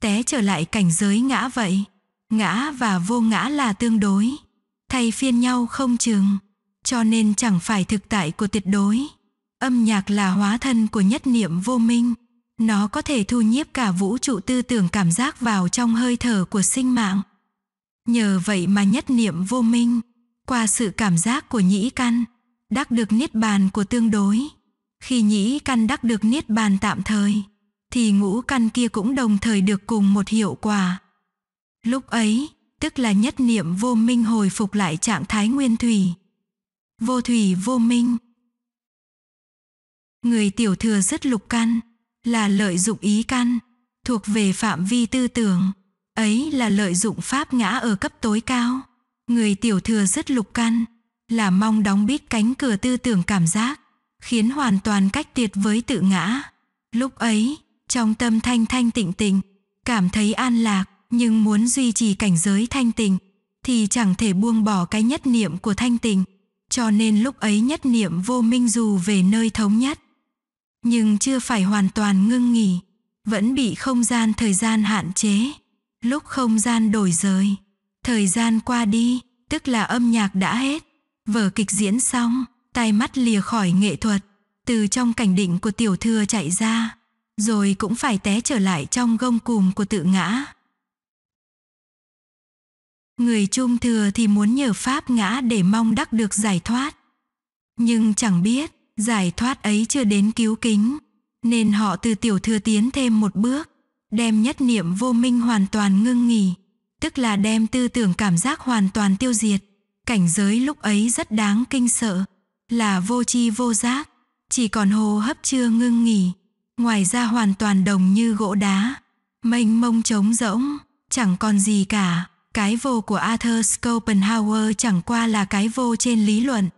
té trở lại cảnh giới ngã vậy ngã và vô ngã là tương đối thay phiên nhau không chừng cho nên chẳng phải thực tại của tuyệt đối âm nhạc là hóa thân của nhất niệm vô minh nó có thể thu nhiếp cả vũ trụ tư tưởng cảm giác vào trong hơi thở của sinh mạng nhờ vậy mà nhất niệm vô minh qua sự cảm giác của nhĩ căn đắc được niết bàn của tương đối khi nhĩ căn đắc được niết bàn tạm thời thì ngũ căn kia cũng đồng thời được cùng một hiệu quả Lúc ấy, tức là nhất niệm vô minh hồi phục lại trạng thái nguyên thủy. Vô thủy vô minh. Người tiểu thừa rất lục căn, là lợi dụng ý căn, thuộc về phạm vi tư tưởng, ấy là lợi dụng pháp ngã ở cấp tối cao. Người tiểu thừa rất lục căn, là mong đóng bít cánh cửa tư tưởng cảm giác, khiến hoàn toàn cách tiệt với tự ngã. Lúc ấy, trong tâm thanh thanh tịnh tịnh, cảm thấy an lạc, nhưng muốn duy trì cảnh giới thanh tịnh thì chẳng thể buông bỏ cái nhất niệm của thanh tịnh cho nên lúc ấy nhất niệm vô minh dù về nơi thống nhất nhưng chưa phải hoàn toàn ngưng nghỉ vẫn bị không gian thời gian hạn chế lúc không gian đổi rời thời gian qua đi tức là âm nhạc đã hết vở kịch diễn xong tai mắt lìa khỏi nghệ thuật từ trong cảnh định của tiểu thừa chạy ra rồi cũng phải té trở lại trong gông cùm của tự ngã Người trung thừa thì muốn nhờ Pháp ngã để mong đắc được giải thoát. Nhưng chẳng biết, giải thoát ấy chưa đến cứu kính, nên họ từ tiểu thừa tiến thêm một bước, đem nhất niệm vô minh hoàn toàn ngưng nghỉ, tức là đem tư tưởng cảm giác hoàn toàn tiêu diệt. Cảnh giới lúc ấy rất đáng kinh sợ, là vô chi vô giác, chỉ còn hồ hấp chưa ngưng nghỉ, ngoài ra hoàn toàn đồng như gỗ đá, mênh mông trống rỗng, chẳng còn gì cả. Cái vô của Arthur Schopenhauer chẳng qua là cái vô trên lý luận.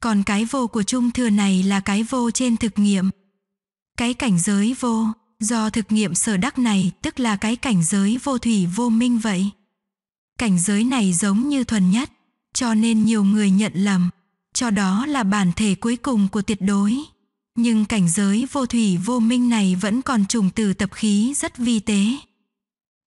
Còn cái vô của Trung Thừa này là cái vô trên thực nghiệm. Cái cảnh giới vô, do thực nghiệm sở đắc này tức là cái cảnh giới vô thủy vô minh vậy. Cảnh giới này giống như thuần nhất, cho nên nhiều người nhận lầm, cho đó là bản thể cuối cùng của tuyệt đối. Nhưng cảnh giới vô thủy vô minh này vẫn còn trùng từ tập khí rất vi tế.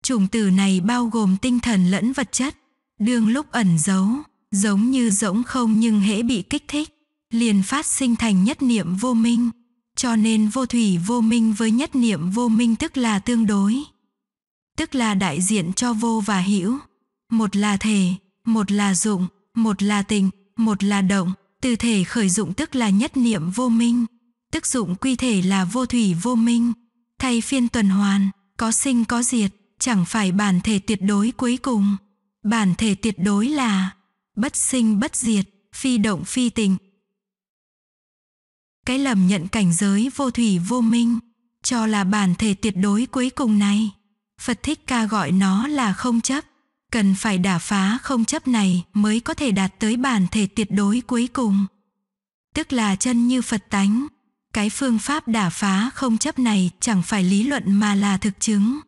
Chủng tử này bao gồm tinh thần lẫn vật chất, đương lúc ẩn giấu, giống như rỗng không nhưng hễ bị kích thích, liền phát sinh thành nhất niệm vô minh. Cho nên vô thủy vô minh với nhất niệm vô minh tức là tương đối. Tức là đại diện cho vô và hữu. Một là thể, một là dụng, một là tình, một là động. Từ thể khởi dụng tức là nhất niệm vô minh. Tức dụng quy thể là vô thủy vô minh. Thay phiên tuần hoàn, có sinh có diệt chẳng phải bản thể tuyệt đối cuối cùng. Bản thể tuyệt đối là bất sinh bất diệt, phi động phi tình. Cái lầm nhận cảnh giới vô thủy vô minh, cho là bản thể tuyệt đối cuối cùng này. Phật Thích Ca gọi nó là không chấp, cần phải đả phá không chấp này mới có thể đạt tới bản thể tuyệt đối cuối cùng. Tức là chân như Phật tánh, cái phương pháp đả phá không chấp này chẳng phải lý luận mà là thực chứng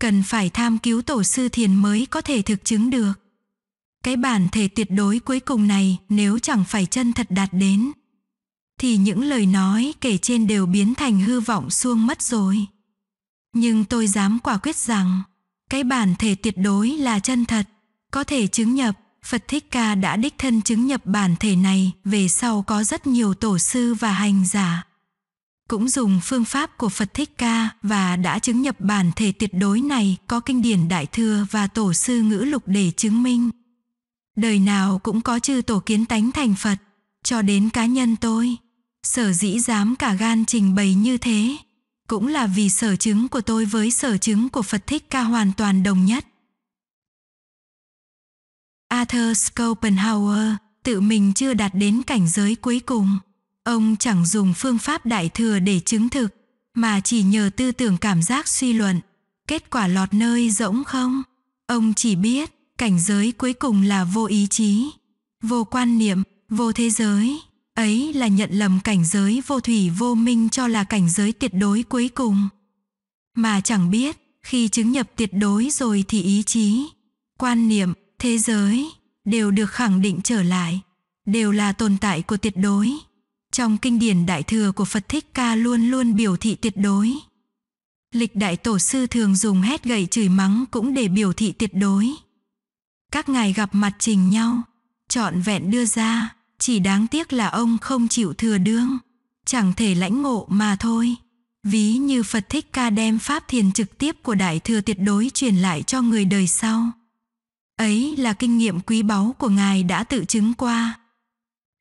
cần phải tham cứu tổ sư thiền mới có thể thực chứng được. Cái bản thể tuyệt đối cuối cùng này nếu chẳng phải chân thật đạt đến, thì những lời nói kể trên đều biến thành hư vọng suông mất rồi. Nhưng tôi dám quả quyết rằng, cái bản thể tuyệt đối là chân thật, có thể chứng nhập, Phật Thích Ca đã đích thân chứng nhập bản thể này, về sau có rất nhiều tổ sư và hành giả cũng dùng phương pháp của Phật Thích Ca và đã chứng nhập bản thể tuyệt đối này có kinh điển Đại Thừa và Tổ sư Ngữ Lục để chứng minh. Đời nào cũng có chư tổ kiến tánh thành Phật, cho đến cá nhân tôi. Sở dĩ dám cả gan trình bày như thế, cũng là vì sở chứng của tôi với sở chứng của Phật Thích Ca hoàn toàn đồng nhất. Arthur Schopenhauer tự mình chưa đạt đến cảnh giới cuối cùng. Ông chẳng dùng phương pháp đại thừa để chứng thực, mà chỉ nhờ tư tưởng cảm giác suy luận. Kết quả lọt nơi rỗng không? Ông chỉ biết, cảnh giới cuối cùng là vô ý chí, vô quan niệm, vô thế giới. Ấy là nhận lầm cảnh giới vô thủy vô minh cho là cảnh giới tuyệt đối cuối cùng. Mà chẳng biết, khi chứng nhập tuyệt đối rồi thì ý chí, quan niệm, thế giới đều được khẳng định trở lại, đều là tồn tại của tuyệt đối. Trong kinh điển Đại Thừa của Phật Thích Ca luôn luôn biểu thị tuyệt đối. Lịch Đại Tổ Sư thường dùng hét gậy chửi mắng cũng để biểu thị tuyệt đối. Các ngài gặp mặt trình nhau, trọn vẹn đưa ra, chỉ đáng tiếc là ông không chịu thừa đương, chẳng thể lãnh ngộ mà thôi. Ví như Phật Thích Ca đem pháp thiền trực tiếp của Đại Thừa tuyệt đối truyền lại cho người đời sau. Ấy là kinh nghiệm quý báu của Ngài đã tự chứng qua.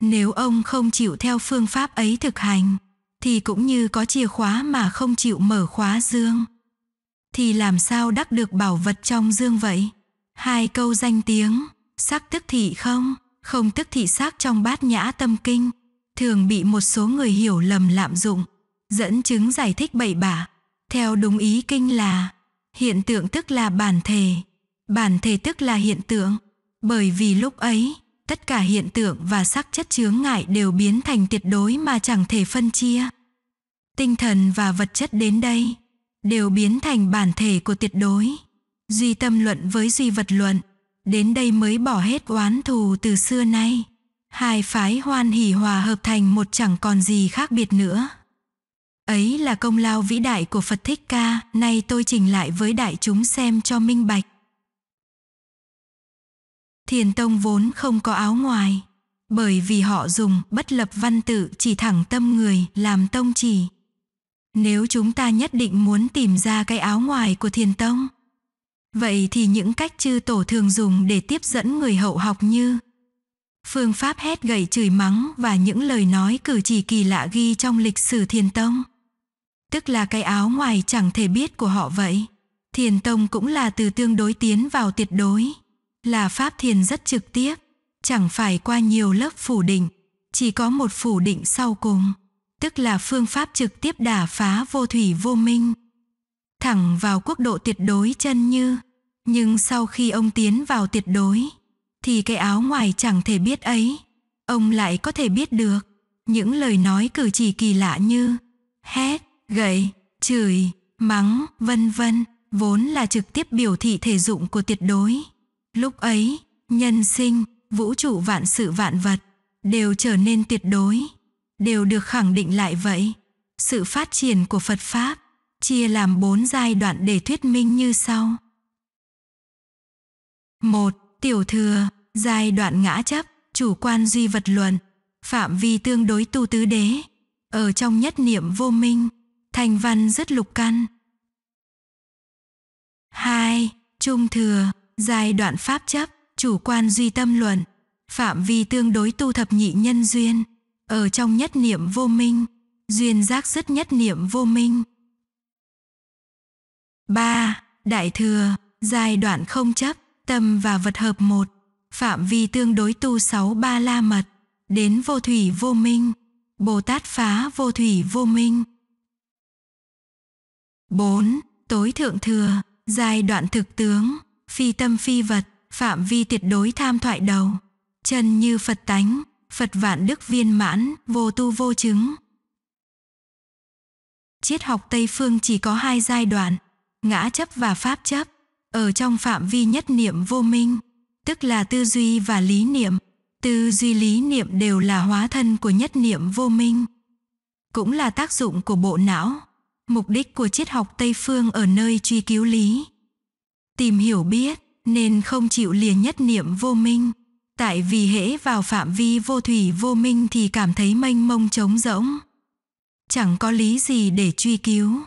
Nếu ông không chịu theo phương pháp ấy thực hành, thì cũng như có chìa khóa mà không chịu mở khóa dương. Thì làm sao đắc được bảo vật trong dương vậy? Hai câu danh tiếng, sắc tức thị không, không tức thị sắc trong bát nhã tâm kinh, thường bị một số người hiểu lầm lạm dụng, dẫn chứng giải thích bậy bạ. Theo đúng ý kinh là, hiện tượng tức là bản thể, bản thể tức là hiện tượng, bởi vì lúc ấy, tất cả hiện tượng và sắc chất chướng ngại đều biến thành tuyệt đối mà chẳng thể phân chia. Tinh thần và vật chất đến đây đều biến thành bản thể của tuyệt đối. Duy tâm luận với duy vật luận, đến đây mới bỏ hết oán thù từ xưa nay. Hai phái hoan hỷ hòa hợp thành một chẳng còn gì khác biệt nữa. Ấy là công lao vĩ đại của Phật Thích Ca, nay tôi trình lại với đại chúng xem cho minh bạch. Thiền tông vốn không có áo ngoài, bởi vì họ dùng bất lập văn tự chỉ thẳng tâm người làm tông chỉ. Nếu chúng ta nhất định muốn tìm ra cái áo ngoài của thiền tông, vậy thì những cách chư tổ thường dùng để tiếp dẫn người hậu học như phương pháp hét gậy chửi mắng và những lời nói cử chỉ kỳ lạ ghi trong lịch sử thiền tông. Tức là cái áo ngoài chẳng thể biết của họ vậy. Thiền tông cũng là từ tương đối tiến vào tuyệt đối là pháp thiền rất trực tiếp, chẳng phải qua nhiều lớp phủ định, chỉ có một phủ định sau cùng, tức là phương pháp trực tiếp đả phá vô thủy vô minh. Thẳng vào quốc độ tuyệt đối chân như, nhưng sau khi ông tiến vào tuyệt đối, thì cái áo ngoài chẳng thể biết ấy, ông lại có thể biết được những lời nói cử chỉ kỳ lạ như hét, gậy, chửi, mắng, vân vân, vốn là trực tiếp biểu thị thể dụng của tuyệt đối. Lúc ấy, nhân sinh, vũ trụ vạn sự vạn vật, đều trở nên tuyệt đối, đều được khẳng định lại vậy. Sự phát triển của Phật Pháp chia làm bốn giai đoạn để thuyết minh như sau. một Tiểu thừa, giai đoạn ngã chấp, chủ quan duy vật luận, phạm vi tương đối tu tứ đế, ở trong nhất niệm vô minh, thành văn rất lục căn. 2. Trung thừa, Giai đoạn pháp chấp, chủ quan duy tâm luận, phạm vi tương đối tu thập nhị nhân duyên, ở trong nhất niệm vô minh, duyên giác dứt nhất niệm vô minh. 3. Đại thừa, giai đoạn không chấp, tâm và vật hợp một, phạm vi tương đối tu sáu ba la mật, đến vô thủy vô minh, Bồ Tát phá vô thủy vô minh. 4. Tối thượng thừa, giai đoạn thực tướng, phi tâm phi vật, phạm vi tuyệt đối tham thoại đầu. Chân như Phật tánh, Phật vạn đức viên mãn, vô tu vô chứng. Triết học Tây Phương chỉ có hai giai đoạn, ngã chấp và pháp chấp, ở trong phạm vi nhất niệm vô minh, tức là tư duy và lý niệm. Tư duy lý niệm đều là hóa thân của nhất niệm vô minh, cũng là tác dụng của bộ não. Mục đích của triết học Tây Phương ở nơi truy cứu lý, tìm hiểu biết nên không chịu liền nhất niệm vô minh tại vì hễ vào phạm vi vô thủy vô minh thì cảm thấy mênh mông trống rỗng chẳng có lý gì để truy cứu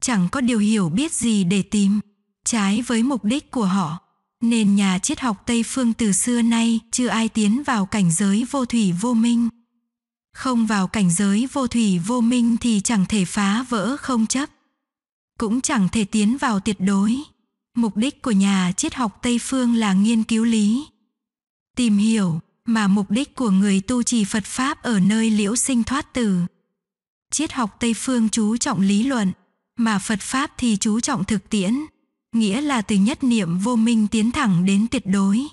chẳng có điều hiểu biết gì để tìm trái với mục đích của họ nên nhà triết học tây phương từ xưa nay chưa ai tiến vào cảnh giới vô thủy vô minh không vào cảnh giới vô thủy vô minh thì chẳng thể phá vỡ không chấp cũng chẳng thể tiến vào tuyệt đối mục đích của nhà triết học tây phương là nghiên cứu lý tìm hiểu mà mục đích của người tu trì phật pháp ở nơi liễu sinh thoát tử triết học tây phương chú trọng lý luận mà phật pháp thì chú trọng thực tiễn nghĩa là từ nhất niệm vô minh tiến thẳng đến tuyệt đối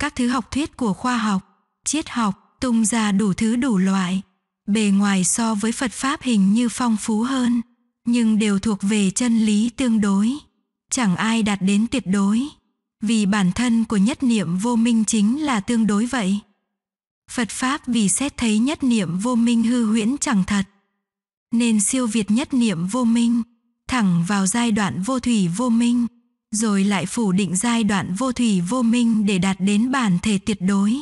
các thứ học thuyết của khoa học triết học tung ra đủ thứ đủ loại bề ngoài so với phật pháp hình như phong phú hơn nhưng đều thuộc về chân lý tương đối chẳng ai đạt đến tuyệt đối vì bản thân của nhất niệm vô minh chính là tương đối vậy phật pháp vì xét thấy nhất niệm vô minh hư huyễn chẳng thật nên siêu việt nhất niệm vô minh thẳng vào giai đoạn vô thủy vô minh rồi lại phủ định giai đoạn vô thủy vô minh để đạt đến bản thể tuyệt đối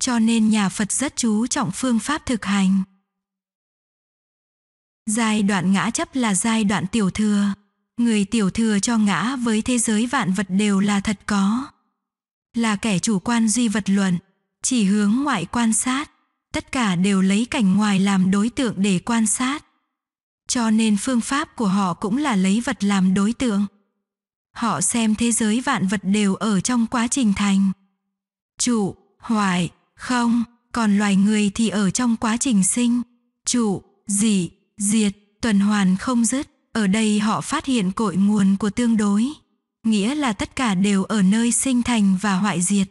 cho nên nhà phật rất chú trọng phương pháp thực hành giai đoạn ngã chấp là giai đoạn tiểu thừa người tiểu thừa cho ngã với thế giới vạn vật đều là thật có. Là kẻ chủ quan duy vật luận, chỉ hướng ngoại quan sát, tất cả đều lấy cảnh ngoài làm đối tượng để quan sát. Cho nên phương pháp của họ cũng là lấy vật làm đối tượng. Họ xem thế giới vạn vật đều ở trong quá trình thành. Trụ, hoại, không, còn loài người thì ở trong quá trình sinh, trụ, dị, diệt, tuần hoàn không dứt. Ở đây họ phát hiện cội nguồn của tương đối, nghĩa là tất cả đều ở nơi sinh thành và hoại diệt.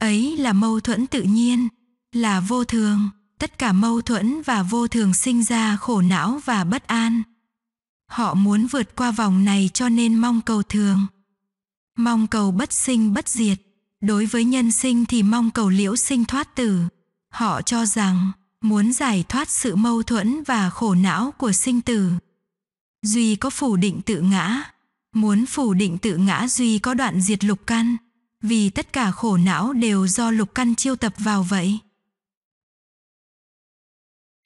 Ấy là mâu thuẫn tự nhiên, là vô thường, tất cả mâu thuẫn và vô thường sinh ra khổ não và bất an. Họ muốn vượt qua vòng này cho nên mong cầu thường. Mong cầu bất sinh bất diệt, đối với nhân sinh thì mong cầu liễu sinh thoát tử. Họ cho rằng muốn giải thoát sự mâu thuẫn và khổ não của sinh tử Duy có phủ định tự ngã. Muốn phủ định tự ngã Duy có đoạn diệt lục căn. Vì tất cả khổ não đều do lục căn chiêu tập vào vậy.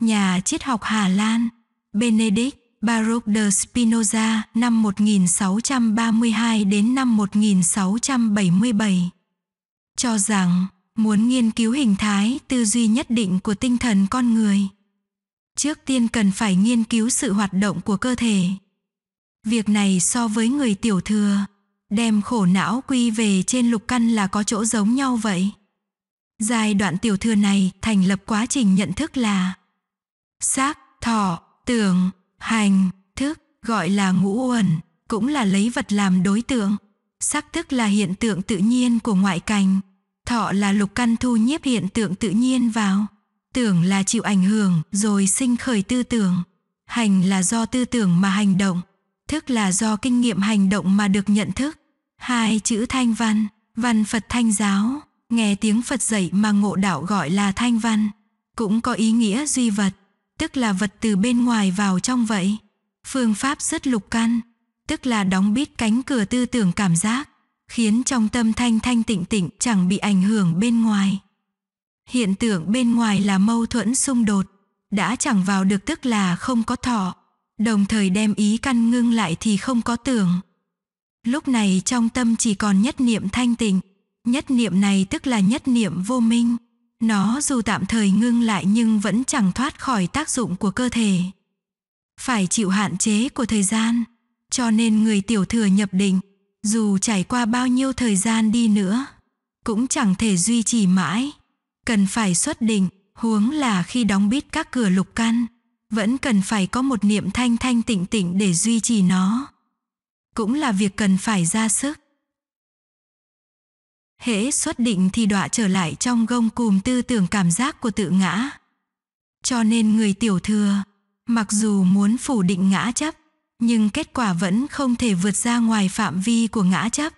Nhà triết học Hà Lan Benedict Baruch de Spinoza năm 1632 đến năm 1677 cho rằng muốn nghiên cứu hình thái tư duy nhất định của tinh thần con người Trước tiên cần phải nghiên cứu sự hoạt động của cơ thể. Việc này so với người tiểu thừa, đem khổ não quy về trên lục căn là có chỗ giống nhau vậy. Giai đoạn tiểu thừa này thành lập quá trình nhận thức là xác, thọ, tưởng, hành, thức, gọi là ngũ uẩn, cũng là lấy vật làm đối tượng. Sắc thức là hiện tượng tự nhiên của ngoại cảnh, thọ là lục căn thu nhiếp hiện tượng tự nhiên vào tưởng là chịu ảnh hưởng rồi sinh khởi tư tưởng hành là do tư tưởng mà hành động thức là do kinh nghiệm hành động mà được nhận thức hai chữ thanh văn văn phật thanh giáo nghe tiếng phật dạy mà ngộ đạo gọi là thanh văn cũng có ý nghĩa duy vật tức là vật từ bên ngoài vào trong vậy phương pháp rất lục căn tức là đóng bít cánh cửa tư tưởng cảm giác khiến trong tâm thanh thanh tịnh tịnh chẳng bị ảnh hưởng bên ngoài Hiện tượng bên ngoài là mâu thuẫn xung đột, đã chẳng vào được tức là không có thọ, đồng thời đem ý căn ngưng lại thì không có tưởng. Lúc này trong tâm chỉ còn nhất niệm thanh tịnh, nhất niệm này tức là nhất niệm vô minh. Nó dù tạm thời ngưng lại nhưng vẫn chẳng thoát khỏi tác dụng của cơ thể. Phải chịu hạn chế của thời gian, cho nên người tiểu thừa nhập định, dù trải qua bao nhiêu thời gian đi nữa, cũng chẳng thể duy trì mãi cần phải xuất định, huống là khi đóng bít các cửa lục căn, vẫn cần phải có một niệm thanh thanh tịnh tịnh để duy trì nó. Cũng là việc cần phải ra sức. Hễ xuất định thì đọa trở lại trong gông cùm tư tưởng cảm giác của tự ngã. Cho nên người tiểu thừa, mặc dù muốn phủ định ngã chấp, nhưng kết quả vẫn không thể vượt ra ngoài phạm vi của ngã chấp.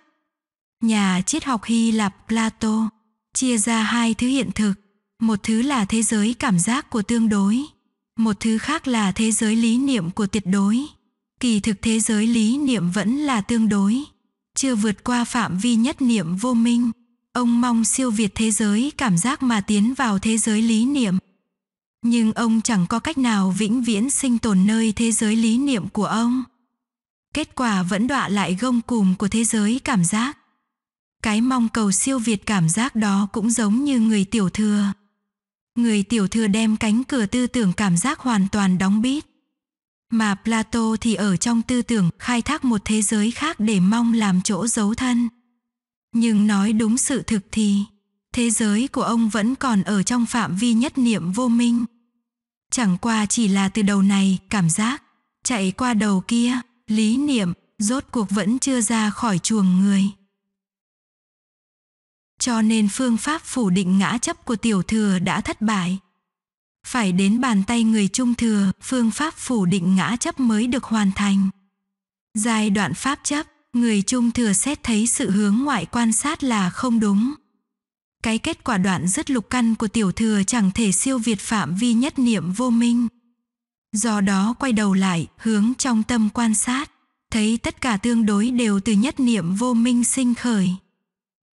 Nhà triết học Hy Lạp Plato chia ra hai thứ hiện thực một thứ là thế giới cảm giác của tương đối một thứ khác là thế giới lý niệm của tuyệt đối kỳ thực thế giới lý niệm vẫn là tương đối chưa vượt qua phạm vi nhất niệm vô minh ông mong siêu việt thế giới cảm giác mà tiến vào thế giới lý niệm nhưng ông chẳng có cách nào vĩnh viễn sinh tồn nơi thế giới lý niệm của ông kết quả vẫn đọa lại gông cùm của thế giới cảm giác cái mong cầu siêu việt cảm giác đó cũng giống như người tiểu thừa. Người tiểu thừa đem cánh cửa tư tưởng cảm giác hoàn toàn đóng bít. Mà Plato thì ở trong tư tưởng khai thác một thế giới khác để mong làm chỗ giấu thân. Nhưng nói đúng sự thực thì, thế giới của ông vẫn còn ở trong phạm vi nhất niệm vô minh. Chẳng qua chỉ là từ đầu này, cảm giác, chạy qua đầu kia, lý niệm, rốt cuộc vẫn chưa ra khỏi chuồng người cho nên phương pháp phủ định ngã chấp của tiểu thừa đã thất bại. Phải đến bàn tay người trung thừa, phương pháp phủ định ngã chấp mới được hoàn thành. Giai đoạn pháp chấp, người trung thừa xét thấy sự hướng ngoại quan sát là không đúng. Cái kết quả đoạn dứt lục căn của tiểu thừa chẳng thể siêu việt phạm vi nhất niệm vô minh. Do đó quay đầu lại, hướng trong tâm quan sát, thấy tất cả tương đối đều từ nhất niệm vô minh sinh khởi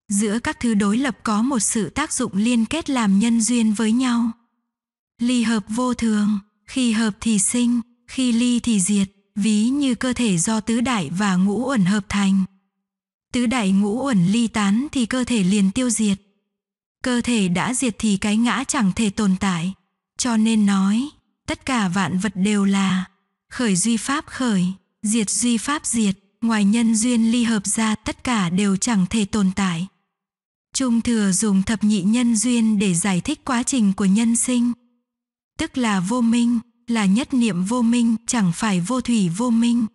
giữa các thứ đối lập có một sự tác dụng liên kết làm nhân duyên với nhau ly hợp vô thường khi hợp thì sinh khi ly thì diệt ví như cơ thể do tứ đại và ngũ uẩn hợp thành tứ đại ngũ uẩn ly tán thì cơ thể liền tiêu diệt cơ thể đã diệt thì cái ngã chẳng thể tồn tại cho nên nói tất cả vạn vật đều là khởi duy pháp khởi diệt duy pháp diệt ngoài nhân duyên ly hợp ra tất cả đều chẳng thể tồn tại Trung thừa dùng thập nhị nhân duyên để giải thích quá trình của nhân sinh. Tức là vô minh, là nhất niệm vô minh, chẳng phải vô thủy vô minh.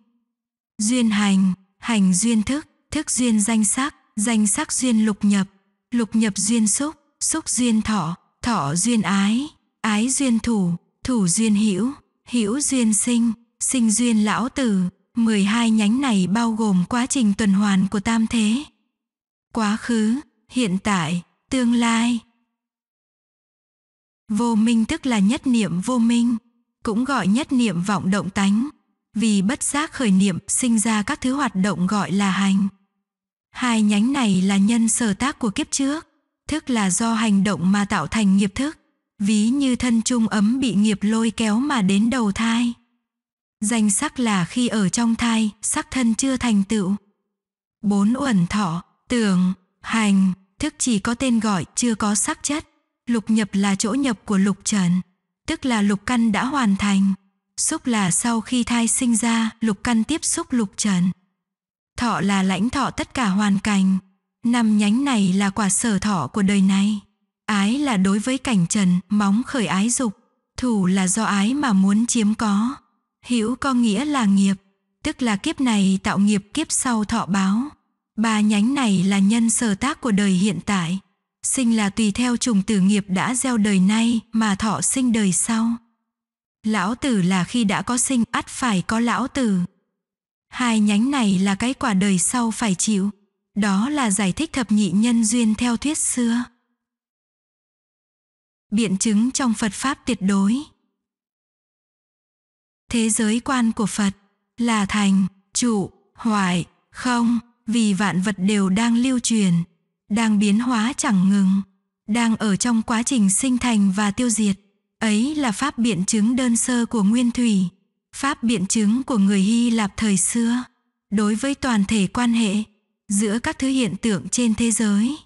Duyên hành, hành duyên thức, thức duyên danh sắc, danh sắc duyên lục nhập, lục nhập duyên xúc, xúc duyên thọ, thọ duyên ái, ái duyên thủ, thủ duyên hữu, hữu duyên sinh, sinh duyên lão tử, 12 nhánh này bao gồm quá trình tuần hoàn của tam thế. Quá khứ, hiện tại, tương lai. Vô minh tức là nhất niệm vô minh, cũng gọi nhất niệm vọng động tánh, vì bất giác khởi niệm sinh ra các thứ hoạt động gọi là hành. Hai nhánh này là nhân sở tác của kiếp trước, thức là do hành động mà tạo thành nghiệp thức, ví như thân trung ấm bị nghiệp lôi kéo mà đến đầu thai. Danh sắc là khi ở trong thai, sắc thân chưa thành tựu. Bốn uẩn thọ, tưởng, hành, thức chỉ có tên gọi chưa có sắc chất. Lục nhập là chỗ nhập của lục trần, tức là lục căn đã hoàn thành. Xúc là sau khi thai sinh ra, lục căn tiếp xúc lục trần. Thọ là lãnh thọ tất cả hoàn cảnh. Năm nhánh này là quả sở thọ của đời này. Ái là đối với cảnh trần, móng khởi ái dục. Thủ là do ái mà muốn chiếm có. Hữu có nghĩa là nghiệp, tức là kiếp này tạo nghiệp kiếp sau thọ báo. Ba nhánh này là nhân sở tác của đời hiện tại. Sinh là tùy theo trùng tử nghiệp đã gieo đời nay mà thọ sinh đời sau. Lão tử là khi đã có sinh ắt phải có lão tử. Hai nhánh này là cái quả đời sau phải chịu. Đó là giải thích thập nhị nhân duyên theo thuyết xưa. Biện chứng trong Phật Pháp tuyệt đối Thế giới quan của Phật là thành, trụ, hoại, không, vì vạn vật đều đang lưu truyền, đang biến hóa chẳng ngừng, đang ở trong quá trình sinh thành và tiêu diệt. Ấy là pháp biện chứng đơn sơ của Nguyên Thủy, pháp biện chứng của người Hy Lạp thời xưa, đối với toàn thể quan hệ giữa các thứ hiện tượng trên thế giới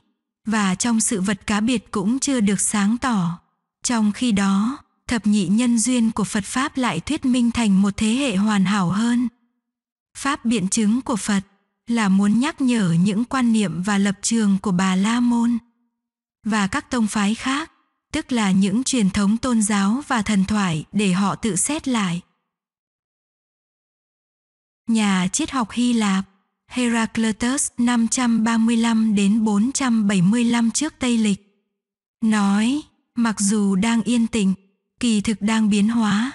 và trong sự vật cá biệt cũng chưa được sáng tỏ. Trong khi đó, thập nhị nhân duyên của Phật Pháp lại thuyết minh thành một thế hệ hoàn hảo hơn. Pháp biện chứng của Phật là muốn nhắc nhở những quan niệm và lập trường của bà La Môn và các tông phái khác, tức là những truyền thống tôn giáo và thần thoại để họ tự xét lại. Nhà triết học Hy Lạp Heraclitus 535 đến 475 trước Tây lịch nói, mặc dù đang yên tĩnh, kỳ thực đang biến hóa.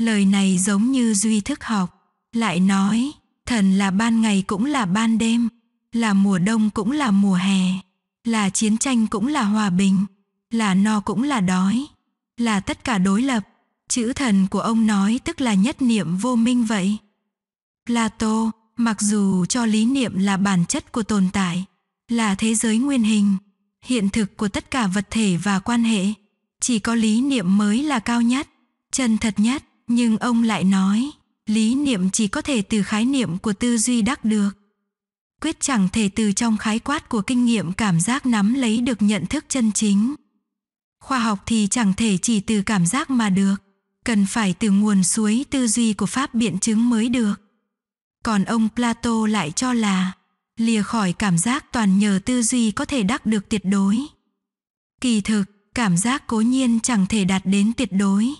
Lời này giống như duy thức học, lại nói, Thần là ban ngày cũng là ban đêm, là mùa đông cũng là mùa hè, là chiến tranh cũng là hòa bình, là no cũng là đói, là tất cả đối lập. Chữ thần của ông nói tức là nhất niệm vô minh vậy. Plato, mặc dù cho lý niệm là bản chất của tồn tại, là thế giới nguyên hình, hiện thực của tất cả vật thể và quan hệ, chỉ có lý niệm mới là cao nhất, chân thật nhất, nhưng ông lại nói lý niệm chỉ có thể từ khái niệm của tư duy đắc được quyết chẳng thể từ trong khái quát của kinh nghiệm cảm giác nắm lấy được nhận thức chân chính khoa học thì chẳng thể chỉ từ cảm giác mà được cần phải từ nguồn suối tư duy của pháp biện chứng mới được còn ông plato lại cho là lìa khỏi cảm giác toàn nhờ tư duy có thể đắc được tuyệt đối kỳ thực cảm giác cố nhiên chẳng thể đạt đến tuyệt đối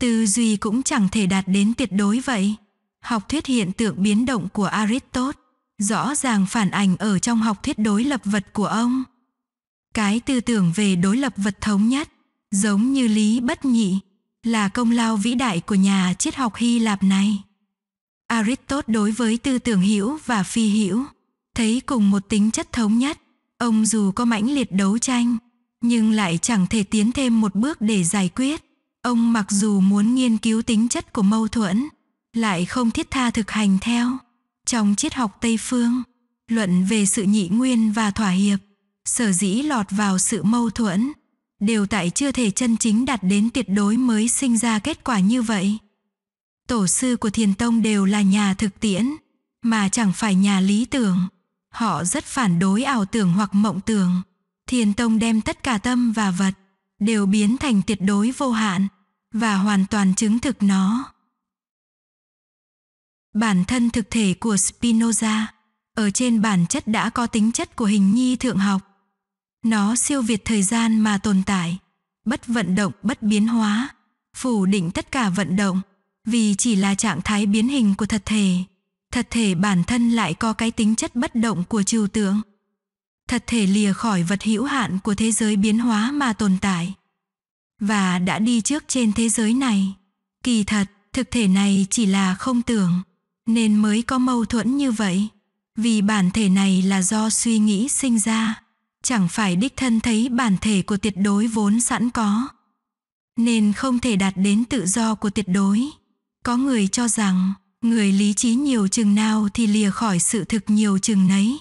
tư duy cũng chẳng thể đạt đến tuyệt đối vậy. Học thuyết hiện tượng biến động của Aristotle rõ ràng phản ảnh ở trong học thuyết đối lập vật của ông. Cái tư tưởng về đối lập vật thống nhất, giống như lý bất nhị, là công lao vĩ đại của nhà triết học Hy Lạp này. Aristotle đối với tư tưởng hữu và phi hữu, thấy cùng một tính chất thống nhất, ông dù có mãnh liệt đấu tranh, nhưng lại chẳng thể tiến thêm một bước để giải quyết. Ông mặc dù muốn nghiên cứu tính chất của mâu thuẫn, lại không thiết tha thực hành theo. Trong triết học Tây Phương, luận về sự nhị nguyên và thỏa hiệp, sở dĩ lọt vào sự mâu thuẫn, đều tại chưa thể chân chính đạt đến tuyệt đối mới sinh ra kết quả như vậy. Tổ sư của thiền tông đều là nhà thực tiễn, mà chẳng phải nhà lý tưởng. Họ rất phản đối ảo tưởng hoặc mộng tưởng. Thiền tông đem tất cả tâm và vật, đều biến thành tuyệt đối vô hạn, và hoàn toàn chứng thực nó bản thân thực thể của spinoza ở trên bản chất đã có tính chất của hình nhi thượng học nó siêu việt thời gian mà tồn tại bất vận động bất biến hóa phủ định tất cả vận động vì chỉ là trạng thái biến hình của thật thể thật thể bản thân lại có cái tính chất bất động của trừu tượng thật thể lìa khỏi vật hữu hạn của thế giới biến hóa mà tồn tại và đã đi trước trên thế giới này kỳ thật thực thể này chỉ là không tưởng nên mới có mâu thuẫn như vậy vì bản thể này là do suy nghĩ sinh ra chẳng phải đích thân thấy bản thể của tuyệt đối vốn sẵn có nên không thể đạt đến tự do của tuyệt đối có người cho rằng người lý trí nhiều chừng nào thì lìa khỏi sự thực nhiều chừng nấy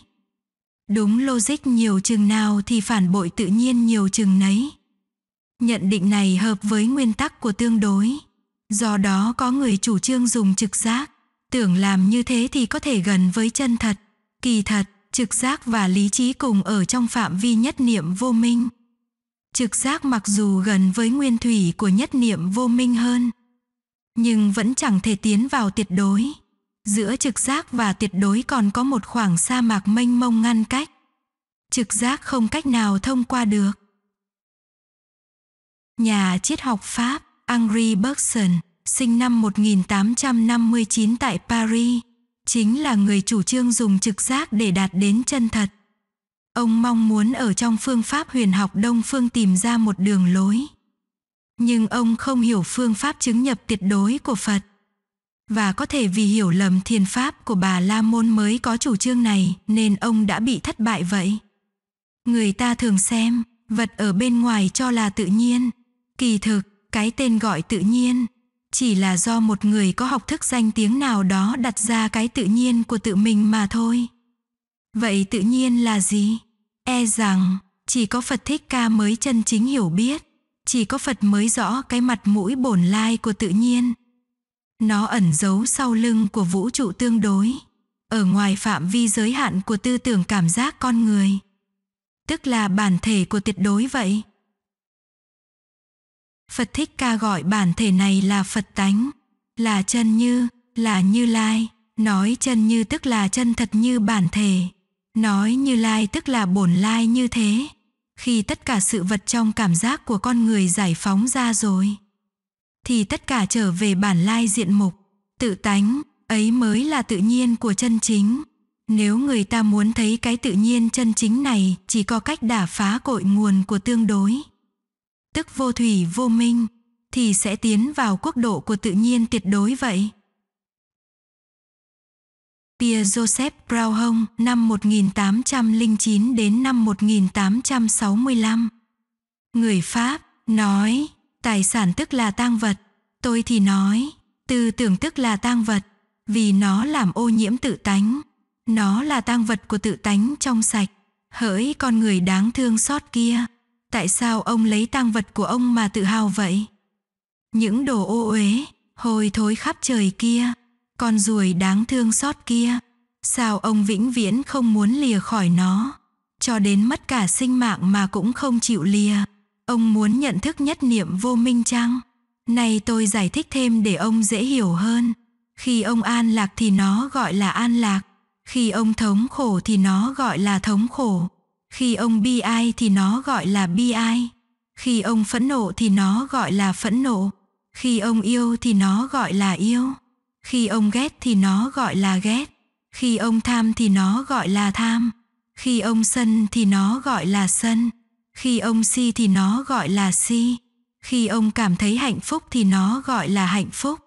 đúng logic nhiều chừng nào thì phản bội tự nhiên nhiều chừng nấy Nhận định này hợp với nguyên tắc của tương đối. Do đó có người chủ trương dùng trực giác, tưởng làm như thế thì có thể gần với chân thật. Kỳ thật, trực giác và lý trí cùng ở trong phạm vi nhất niệm vô minh. Trực giác mặc dù gần với nguyên thủy của nhất niệm vô minh hơn, nhưng vẫn chẳng thể tiến vào tuyệt đối. Giữa trực giác và tuyệt đối còn có một khoảng sa mạc mênh mông ngăn cách. Trực giác không cách nào thông qua được nhà triết học Pháp Henri Bergson, sinh năm 1859 tại Paris, chính là người chủ trương dùng trực giác để đạt đến chân thật. Ông mong muốn ở trong phương pháp huyền học Đông Phương tìm ra một đường lối. Nhưng ông không hiểu phương pháp chứng nhập tuyệt đối của Phật. Và có thể vì hiểu lầm thiền pháp của bà La Môn mới có chủ trương này nên ông đã bị thất bại vậy. Người ta thường xem, vật ở bên ngoài cho là tự nhiên, Kỳ thực, cái tên gọi tự nhiên chỉ là do một người có học thức danh tiếng nào đó đặt ra cái tự nhiên của tự mình mà thôi. Vậy tự nhiên là gì? E rằng chỉ có Phật Thích Ca mới chân chính hiểu biết, chỉ có Phật mới rõ cái mặt mũi bổn lai của tự nhiên. Nó ẩn giấu sau lưng của vũ trụ tương đối, ở ngoài phạm vi giới hạn của tư tưởng cảm giác con người. Tức là bản thể của tuyệt đối vậy. Phật Thích Ca gọi bản thể này là Phật tánh, là chân như, là Như Lai, nói chân như tức là chân thật như bản thể, nói Như Lai tức là bổn lai như thế. Khi tất cả sự vật trong cảm giác của con người giải phóng ra rồi, thì tất cả trở về bản lai diện mục, tự tánh, ấy mới là tự nhiên của chân chính. Nếu người ta muốn thấy cái tự nhiên chân chính này, chỉ có cách đả phá cội nguồn của tương đối tức vô thủy vô minh, thì sẽ tiến vào quốc độ của tự nhiên tuyệt đối vậy. Pierre Joseph Brown năm 1809 đến năm 1865. Người Pháp nói, tài sản tức là tang vật, tôi thì nói, tư tưởng tức là tang vật, vì nó làm ô nhiễm tự tánh, nó là tang vật của tự tánh trong sạch, hỡi con người đáng thương xót kia tại sao ông lấy tang vật của ông mà tự hào vậy? Những đồ ô uế, hôi thối khắp trời kia, con ruồi đáng thương xót kia, sao ông vĩnh viễn không muốn lìa khỏi nó, cho đến mất cả sinh mạng mà cũng không chịu lìa. Ông muốn nhận thức nhất niệm vô minh chăng? Này tôi giải thích thêm để ông dễ hiểu hơn. Khi ông an lạc thì nó gọi là an lạc, khi ông thống khổ thì nó gọi là thống khổ khi ông bi ai thì nó gọi là bi ai. Khi ông phẫn nộ thì nó gọi là phẫn nộ. Khi ông yêu thì nó gọi là yêu. Khi ông ghét thì nó gọi là ghét. Khi ông tham thì nó gọi là tham. Khi ông sân thì nó gọi là sân. Khi ông si thì nó gọi là si. Khi ông cảm thấy hạnh phúc thì nó gọi là hạnh phúc.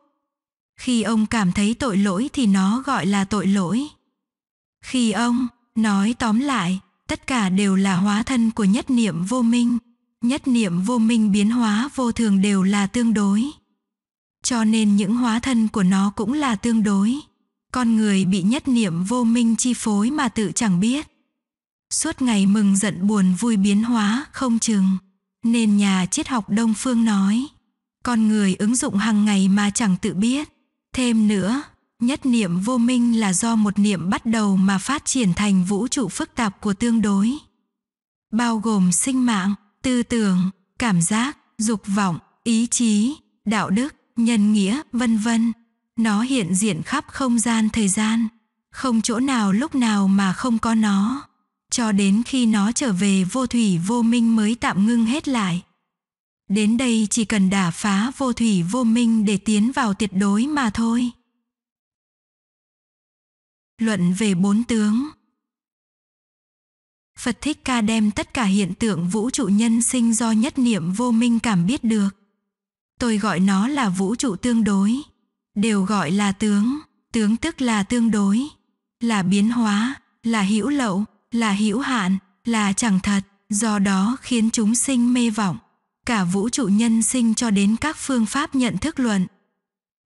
Khi ông cảm thấy tội lỗi thì nó gọi là tội lỗi. Khi ông, nói tóm lại, tất cả đều là hóa thân của nhất niệm vô minh nhất niệm vô minh biến hóa vô thường đều là tương đối cho nên những hóa thân của nó cũng là tương đối con người bị nhất niệm vô minh chi phối mà tự chẳng biết suốt ngày mừng giận buồn vui biến hóa không chừng nên nhà triết học đông phương nói con người ứng dụng hàng ngày mà chẳng tự biết thêm nữa Nhất niệm vô minh là do một niệm bắt đầu mà phát triển thành vũ trụ phức tạp của tương đối. Bao gồm sinh mạng, tư tưởng, cảm giác, dục vọng, ý chí, đạo đức, nhân nghĩa, vân vân. Nó hiện diện khắp không gian thời gian, không chỗ nào lúc nào mà không có nó, cho đến khi nó trở về vô thủy vô minh mới tạm ngưng hết lại. Đến đây chỉ cần đả phá vô thủy vô minh để tiến vào tuyệt đối mà thôi. Luận về bốn tướng Phật Thích Ca đem tất cả hiện tượng vũ trụ nhân sinh do nhất niệm vô minh cảm biết được. Tôi gọi nó là vũ trụ tương đối, đều gọi là tướng, tướng tức là tương đối, là biến hóa, là hữu lậu, là hữu hạn, là chẳng thật, do đó khiến chúng sinh mê vọng. Cả vũ trụ nhân sinh cho đến các phương pháp nhận thức luận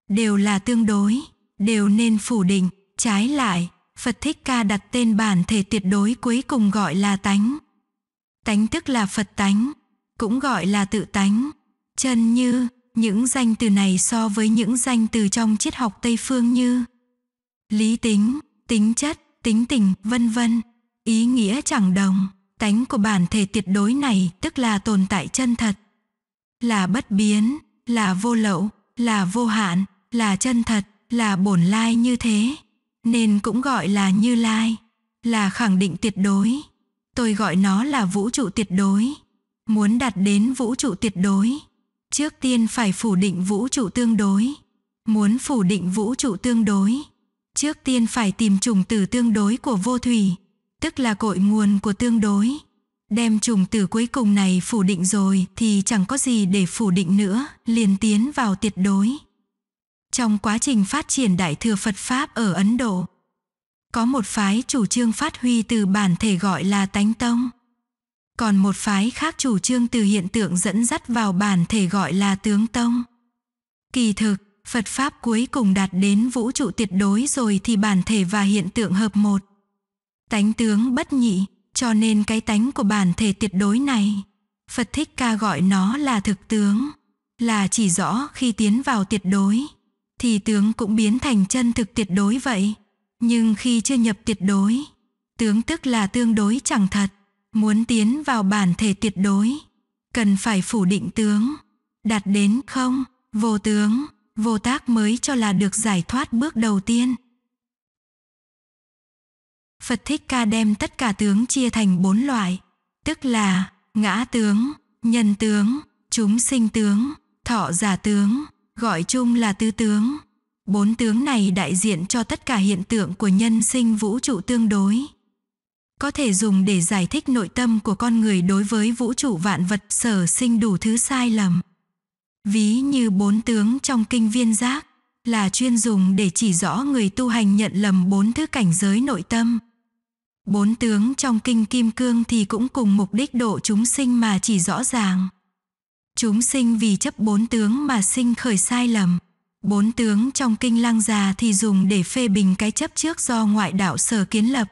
đều là tương đối, đều nên phủ định, Trái lại, Phật Thích Ca đặt tên bản thể tuyệt đối cuối cùng gọi là tánh. Tánh tức là Phật tánh, cũng gọi là tự tánh. Chân như, những danh từ này so với những danh từ trong triết học Tây phương như lý tính, tính chất, tính tình, vân vân, ý nghĩa chẳng đồng. Tánh của bản thể tuyệt đối này tức là tồn tại chân thật, là bất biến, là vô lậu, là vô hạn, là chân thật, là bổn lai như thế nên cũng gọi là Như Lai, là khẳng định tuyệt đối. Tôi gọi nó là vũ trụ tuyệt đối. Muốn đạt đến vũ trụ tuyệt đối, trước tiên phải phủ định vũ trụ tương đối. Muốn phủ định vũ trụ tương đối, trước tiên phải tìm trùng từ tương đối của vô thủy, tức là cội nguồn của tương đối. Đem trùng từ cuối cùng này phủ định rồi thì chẳng có gì để phủ định nữa, liền tiến vào tuyệt đối. Trong quá trình phát triển Đại thừa Phật Pháp ở Ấn Độ, có một phái chủ trương phát huy từ bản thể gọi là tánh tông. Còn một phái khác chủ trương từ hiện tượng dẫn dắt vào bản thể gọi là tướng tông. Kỳ thực, Phật Pháp cuối cùng đạt đến vũ trụ tuyệt đối rồi thì bản thể và hiện tượng hợp một. Tánh tướng bất nhị, cho nên cái tánh của bản thể tuyệt đối này, Phật Thích Ca gọi nó là thực tướng, là chỉ rõ khi tiến vào tuyệt đối thì tướng cũng biến thành chân thực tuyệt đối vậy. Nhưng khi chưa nhập tuyệt đối, tướng tức là tương đối chẳng thật, muốn tiến vào bản thể tuyệt đối, cần phải phủ định tướng, đạt đến không, vô tướng, vô tác mới cho là được giải thoát bước đầu tiên. Phật Thích Ca đem tất cả tướng chia thành bốn loại, tức là ngã tướng, nhân tướng, chúng sinh tướng, thọ giả tướng, gọi chung là tứ tướng. Bốn tướng này đại diện cho tất cả hiện tượng của nhân sinh vũ trụ tương đối. Có thể dùng để giải thích nội tâm của con người đối với vũ trụ vạn vật sở sinh đủ thứ sai lầm. Ví như bốn tướng trong kinh viên giác là chuyên dùng để chỉ rõ người tu hành nhận lầm bốn thứ cảnh giới nội tâm. Bốn tướng trong kinh Kim Cương thì cũng cùng mục đích độ chúng sinh mà chỉ rõ ràng. Chúng sinh vì chấp bốn tướng mà sinh khởi sai lầm. Bốn tướng trong kinh lăng già thì dùng để phê bình cái chấp trước do ngoại đạo sở kiến lập.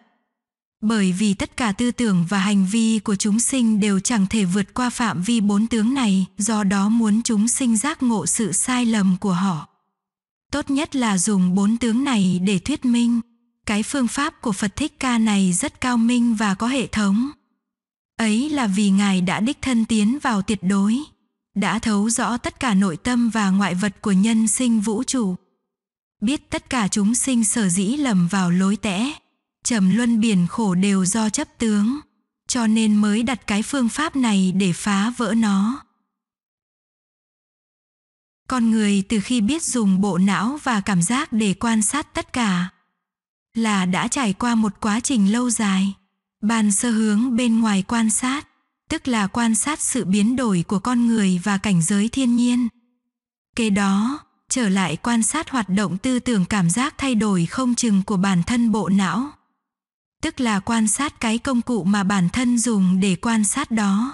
Bởi vì tất cả tư tưởng và hành vi của chúng sinh đều chẳng thể vượt qua phạm vi bốn tướng này, do đó muốn chúng sinh giác ngộ sự sai lầm của họ. Tốt nhất là dùng bốn tướng này để thuyết minh. Cái phương pháp của Phật Thích Ca này rất cao minh và có hệ thống. Ấy là vì Ngài đã đích thân tiến vào tuyệt đối đã thấu rõ tất cả nội tâm và ngoại vật của nhân sinh vũ trụ. Biết tất cả chúng sinh sở dĩ lầm vào lối tẽ, trầm luân biển khổ đều do chấp tướng, cho nên mới đặt cái phương pháp này để phá vỡ nó. Con người từ khi biết dùng bộ não và cảm giác để quan sát tất cả, là đã trải qua một quá trình lâu dài, bàn sơ hướng bên ngoài quan sát, tức là quan sát sự biến đổi của con người và cảnh giới thiên nhiên. Kế đó, trở lại quan sát hoạt động tư tưởng cảm giác thay đổi không chừng của bản thân bộ não. Tức là quan sát cái công cụ mà bản thân dùng để quan sát đó.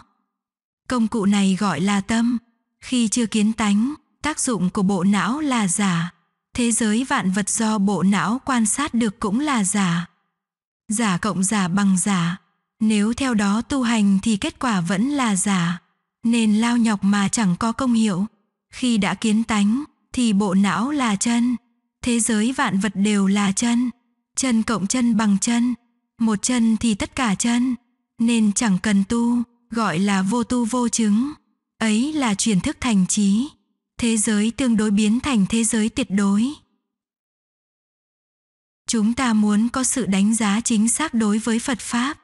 Công cụ này gọi là tâm. Khi chưa kiến tánh, tác dụng của bộ não là giả. Thế giới vạn vật do bộ não quan sát được cũng là giả. Giả cộng giả bằng giả, nếu theo đó tu hành thì kết quả vẫn là giả, nên lao nhọc mà chẳng có công hiệu. Khi đã kiến tánh thì bộ não là chân, thế giới vạn vật đều là chân, chân cộng chân bằng chân, một chân thì tất cả chân, nên chẳng cần tu, gọi là vô tu vô chứng. Ấy là chuyển thức thành trí, thế giới tương đối biến thành thế giới tuyệt đối chúng ta muốn có sự đánh giá chính xác đối với phật pháp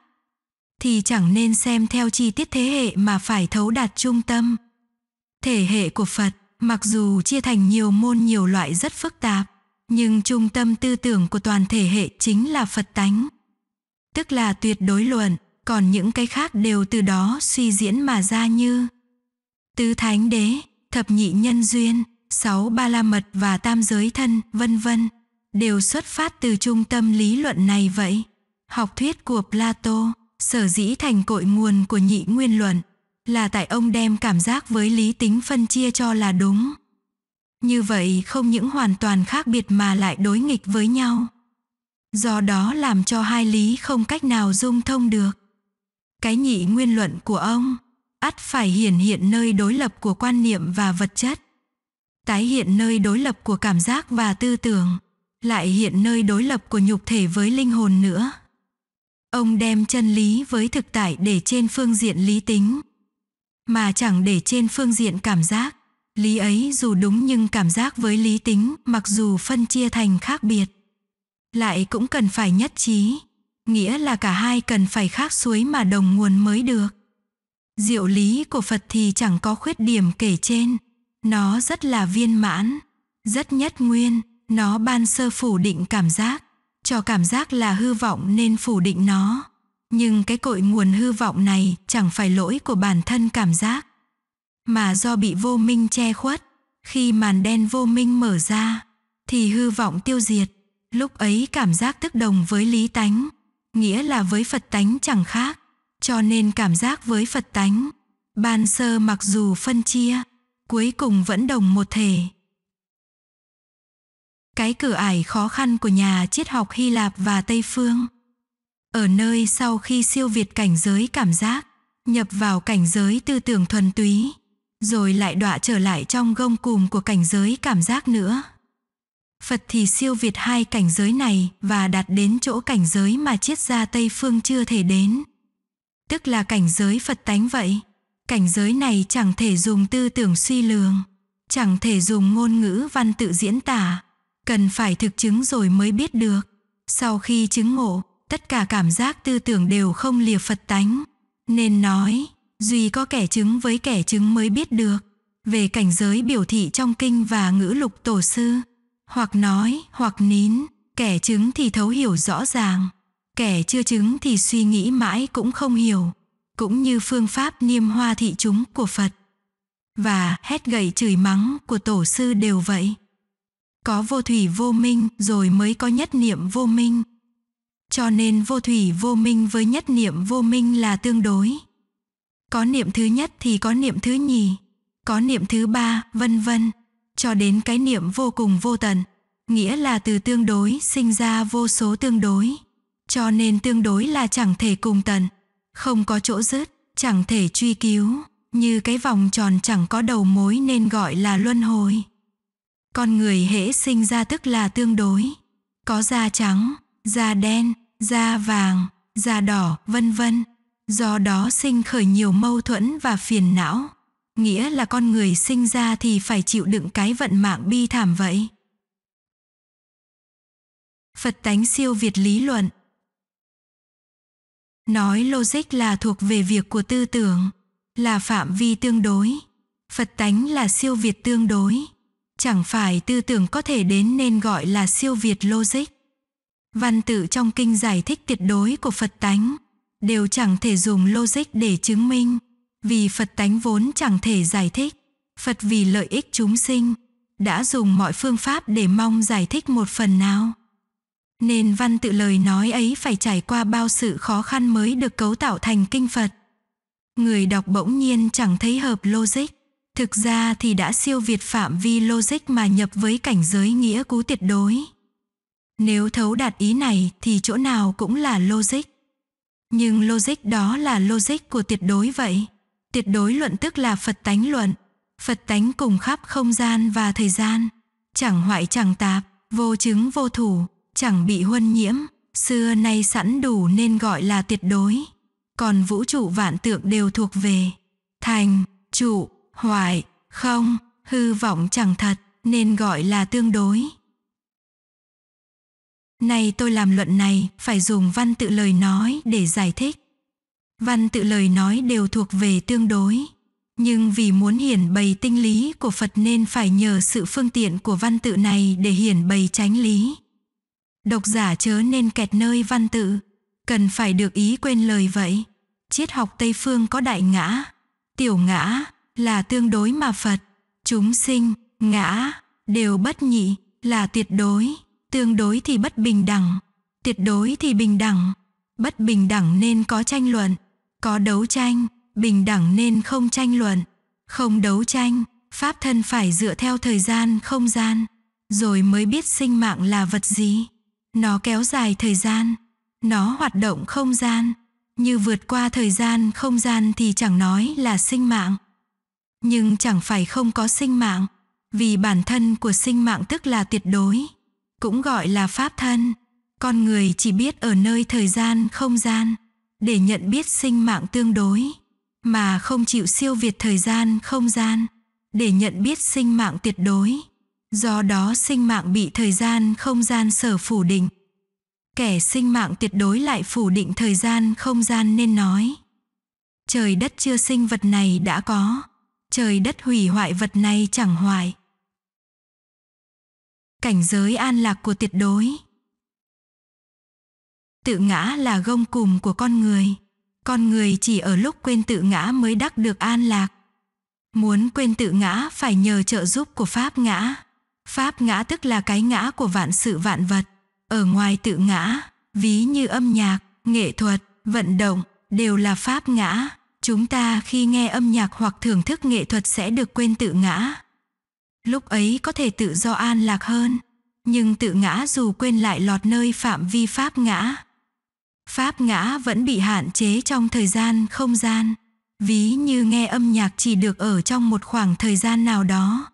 thì chẳng nên xem theo chi tiết thế hệ mà phải thấu đạt trung tâm. Thể hệ của Phật, mặc dù chia thành nhiều môn nhiều loại rất phức tạp, nhưng trung tâm tư tưởng của toàn thể hệ chính là Phật tánh. Tức là tuyệt đối luận, còn những cái khác đều từ đó suy diễn mà ra như tứ thánh đế, thập nhị nhân duyên, sáu ba la mật và tam giới thân, vân vân, đều xuất phát từ trung tâm lý luận này vậy. Học thuyết của Plato sở dĩ thành cội nguồn của nhị nguyên luận là tại ông đem cảm giác với lý tính phân chia cho là đúng như vậy không những hoàn toàn khác biệt mà lại đối nghịch với nhau do đó làm cho hai lý không cách nào dung thông được cái nhị nguyên luận của ông ắt phải hiển hiện nơi đối lập của quan niệm và vật chất tái hiện nơi đối lập của cảm giác và tư tưởng lại hiện nơi đối lập của nhục thể với linh hồn nữa Ông đem chân lý với thực tại để trên phương diện lý tính, mà chẳng để trên phương diện cảm giác. Lý ấy dù đúng nhưng cảm giác với lý tính, mặc dù phân chia thành khác biệt, lại cũng cần phải nhất trí, nghĩa là cả hai cần phải khác suối mà đồng nguồn mới được. Diệu lý của Phật thì chẳng có khuyết điểm kể trên, nó rất là viên mãn, rất nhất nguyên, nó ban sơ phủ định cảm giác, cho cảm giác là hư vọng nên phủ định nó nhưng cái cội nguồn hư vọng này chẳng phải lỗi của bản thân cảm giác mà do bị vô minh che khuất khi màn đen vô minh mở ra thì hư vọng tiêu diệt lúc ấy cảm giác tức đồng với lý tánh nghĩa là với phật tánh chẳng khác cho nên cảm giác với phật tánh ban sơ mặc dù phân chia cuối cùng vẫn đồng một thể cái cửa ải khó khăn của nhà triết học Hy Lạp và Tây Phương. Ở nơi sau khi siêu việt cảnh giới cảm giác, nhập vào cảnh giới tư tưởng thuần túy, rồi lại đọa trở lại trong gông cùm của cảnh giới cảm giác nữa. Phật thì siêu việt hai cảnh giới này và đạt đến chỗ cảnh giới mà triết gia Tây Phương chưa thể đến. Tức là cảnh giới Phật tánh vậy. Cảnh giới này chẳng thể dùng tư tưởng suy lường, chẳng thể dùng ngôn ngữ văn tự diễn tả, cần phải thực chứng rồi mới biết được. Sau khi chứng ngộ, tất cả cảm giác tư tưởng đều không lìa Phật tánh. Nên nói, duy có kẻ chứng với kẻ chứng mới biết được. Về cảnh giới biểu thị trong kinh và ngữ lục tổ sư, hoặc nói, hoặc nín, kẻ chứng thì thấu hiểu rõ ràng, kẻ chưa chứng thì suy nghĩ mãi cũng không hiểu, cũng như phương pháp niêm hoa thị chúng của Phật. Và hét gậy chửi mắng của tổ sư đều vậy. Có vô thủy vô minh rồi mới có nhất niệm vô minh. Cho nên vô thủy vô minh với nhất niệm vô minh là tương đối. Có niệm thứ nhất thì có niệm thứ nhì, có niệm thứ ba, vân vân, cho đến cái niệm vô cùng vô tận, nghĩa là từ tương đối sinh ra vô số tương đối. Cho nên tương đối là chẳng thể cùng tận, không có chỗ dứt, chẳng thể truy cứu, như cái vòng tròn chẳng có đầu mối nên gọi là luân hồi. Con người hễ sinh ra tức là tương đối. Có da trắng, da đen, da vàng, da đỏ, vân vân. Do đó sinh khởi nhiều mâu thuẫn và phiền não. Nghĩa là con người sinh ra thì phải chịu đựng cái vận mạng bi thảm vậy. Phật tánh siêu việt lý luận Nói logic là thuộc về việc của tư tưởng, là phạm vi tương đối. Phật tánh là siêu việt tương đối. Chẳng phải tư tưởng có thể đến nên gọi là siêu việt logic. Văn tự trong kinh giải thích tuyệt đối của Phật tánh đều chẳng thể dùng logic để chứng minh, vì Phật tánh vốn chẳng thể giải thích. Phật vì lợi ích chúng sinh, đã dùng mọi phương pháp để mong giải thích một phần nào. Nên văn tự lời nói ấy phải trải qua bao sự khó khăn mới được cấu tạo thành kinh Phật. Người đọc bỗng nhiên chẳng thấy hợp logic thực ra thì đã siêu việt phạm vi logic mà nhập với cảnh giới nghĩa cú tuyệt đối. Nếu thấu đạt ý này thì chỗ nào cũng là logic. Nhưng logic đó là logic của tuyệt đối vậy. Tuyệt đối luận tức là Phật tánh luận. Phật tánh cùng khắp không gian và thời gian. Chẳng hoại chẳng tạp, vô chứng vô thủ, chẳng bị huân nhiễm. Xưa nay sẵn đủ nên gọi là tuyệt đối. Còn vũ trụ vạn tượng đều thuộc về thành, trụ, hoại, không, hư vọng chẳng thật nên gọi là tương đối. này tôi làm luận này phải dùng văn tự lời nói để giải thích. Văn tự lời nói đều thuộc về tương đối, nhưng vì muốn hiển bày tinh lý của Phật nên phải nhờ sự phương tiện của văn tự này để hiển bày tránh lý. Độc giả chớ nên kẹt nơi văn tự, cần phải được ý quên lời vậy. Triết học Tây phương có đại ngã, tiểu ngã, là tương đối mà Phật, chúng sinh, ngã, đều bất nhị, là tuyệt đối, tương đối thì bất bình đẳng, tuyệt đối thì bình đẳng, bất bình đẳng nên có tranh luận, có đấu tranh, bình đẳng nên không tranh luận, không đấu tranh, pháp thân phải dựa theo thời gian không gian, rồi mới biết sinh mạng là vật gì. Nó kéo dài thời gian, nó hoạt động không gian, như vượt qua thời gian không gian thì chẳng nói là sinh mạng nhưng chẳng phải không có sinh mạng, vì bản thân của sinh mạng tức là tuyệt đối, cũng gọi là pháp thân. Con người chỉ biết ở nơi thời gian không gian để nhận biết sinh mạng tương đối, mà không chịu siêu việt thời gian không gian để nhận biết sinh mạng tuyệt đối. Do đó sinh mạng bị thời gian không gian sở phủ định. Kẻ sinh mạng tuyệt đối lại phủ định thời gian không gian nên nói. Trời đất chưa sinh vật này đã có trời đất hủy hoại vật này chẳng hoại Cảnh giới an lạc của tuyệt đối Tự ngã là gông cùm của con người. Con người chỉ ở lúc quên tự ngã mới đắc được an lạc. Muốn quên tự ngã phải nhờ trợ giúp của Pháp ngã. Pháp ngã tức là cái ngã của vạn sự vạn vật. Ở ngoài tự ngã, ví như âm nhạc, nghệ thuật, vận động, đều là Pháp ngã. Chúng ta khi nghe âm nhạc hoặc thưởng thức nghệ thuật sẽ được quên tự ngã. Lúc ấy có thể tự do an lạc hơn, nhưng tự ngã dù quên lại lọt nơi phạm vi pháp ngã. Pháp ngã vẫn bị hạn chế trong thời gian, không gian. Ví như nghe âm nhạc chỉ được ở trong một khoảng thời gian nào đó.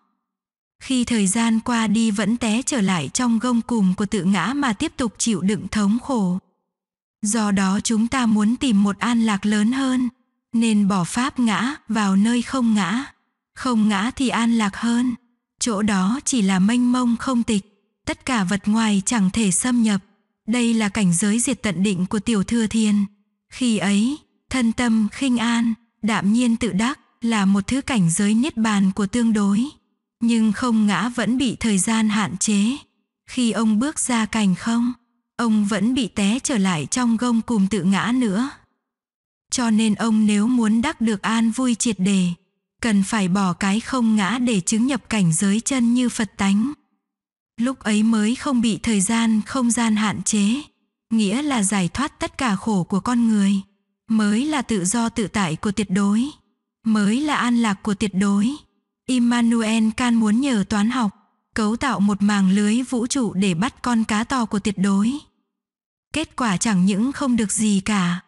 Khi thời gian qua đi vẫn té trở lại trong gông cùm của tự ngã mà tiếp tục chịu đựng thống khổ. Do đó chúng ta muốn tìm một an lạc lớn hơn, nên bỏ pháp ngã vào nơi không ngã. Không ngã thì an lạc hơn, chỗ đó chỉ là mênh mông không tịch, tất cả vật ngoài chẳng thể xâm nhập. Đây là cảnh giới diệt tận định của tiểu thừa thiên. Khi ấy, thân tâm khinh an, đạm nhiên tự đắc là một thứ cảnh giới niết bàn của tương đối. Nhưng không ngã vẫn bị thời gian hạn chế. Khi ông bước ra cảnh không, ông vẫn bị té trở lại trong gông cùng tự ngã nữa. Cho nên ông nếu muốn đắc được an vui triệt đề, cần phải bỏ cái không ngã để chứng nhập cảnh giới chân như Phật tánh. Lúc ấy mới không bị thời gian không gian hạn chế, nghĩa là giải thoát tất cả khổ của con người, mới là tự do tự tại của tuyệt đối, mới là an lạc của tuyệt đối. Immanuel can muốn nhờ toán học, cấu tạo một màng lưới vũ trụ để bắt con cá to của tuyệt đối. Kết quả chẳng những không được gì cả,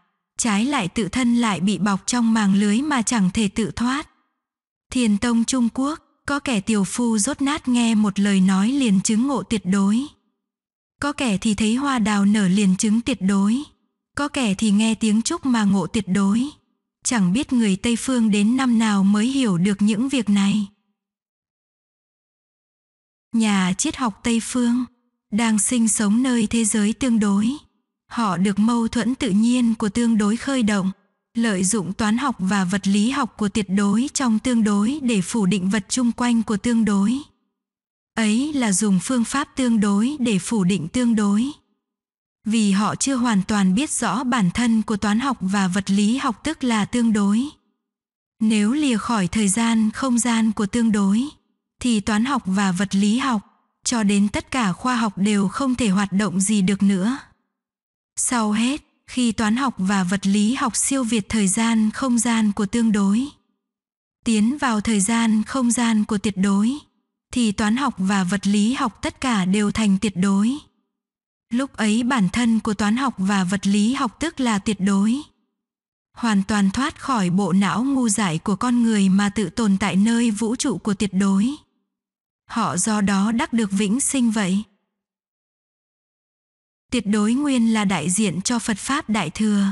trái lại tự thân lại bị bọc trong màng lưới mà chẳng thể tự thoát. Thiền tông Trung Quốc, có kẻ tiểu phu rốt nát nghe một lời nói liền chứng ngộ tuyệt đối. Có kẻ thì thấy hoa đào nở liền chứng tuyệt đối. Có kẻ thì nghe tiếng trúc mà ngộ tuyệt đối. Chẳng biết người Tây Phương đến năm nào mới hiểu được những việc này. Nhà triết học Tây Phương đang sinh sống nơi thế giới tương đối. Họ được mâu thuẫn tự nhiên của tương đối khơi động, lợi dụng toán học và vật lý học của tuyệt đối trong tương đối để phủ định vật chung quanh của tương đối. Ấy là dùng phương pháp tương đối để phủ định tương đối. Vì họ chưa hoàn toàn biết rõ bản thân của toán học và vật lý học tức là tương đối. Nếu lìa khỏi thời gian, không gian của tương đối, thì toán học và vật lý học, cho đến tất cả khoa học đều không thể hoạt động gì được nữa. Sau hết, khi toán học và vật lý học siêu việt thời gian không gian của tương đối, tiến vào thời gian không gian của tuyệt đối, thì toán học và vật lý học tất cả đều thành tuyệt đối. Lúc ấy bản thân của toán học và vật lý học tức là tuyệt đối. Hoàn toàn thoát khỏi bộ não ngu dại của con người mà tự tồn tại nơi vũ trụ của tuyệt đối. Họ do đó đắc được vĩnh sinh vậy tuyệt đối nguyên là đại diện cho Phật Pháp Đại Thừa.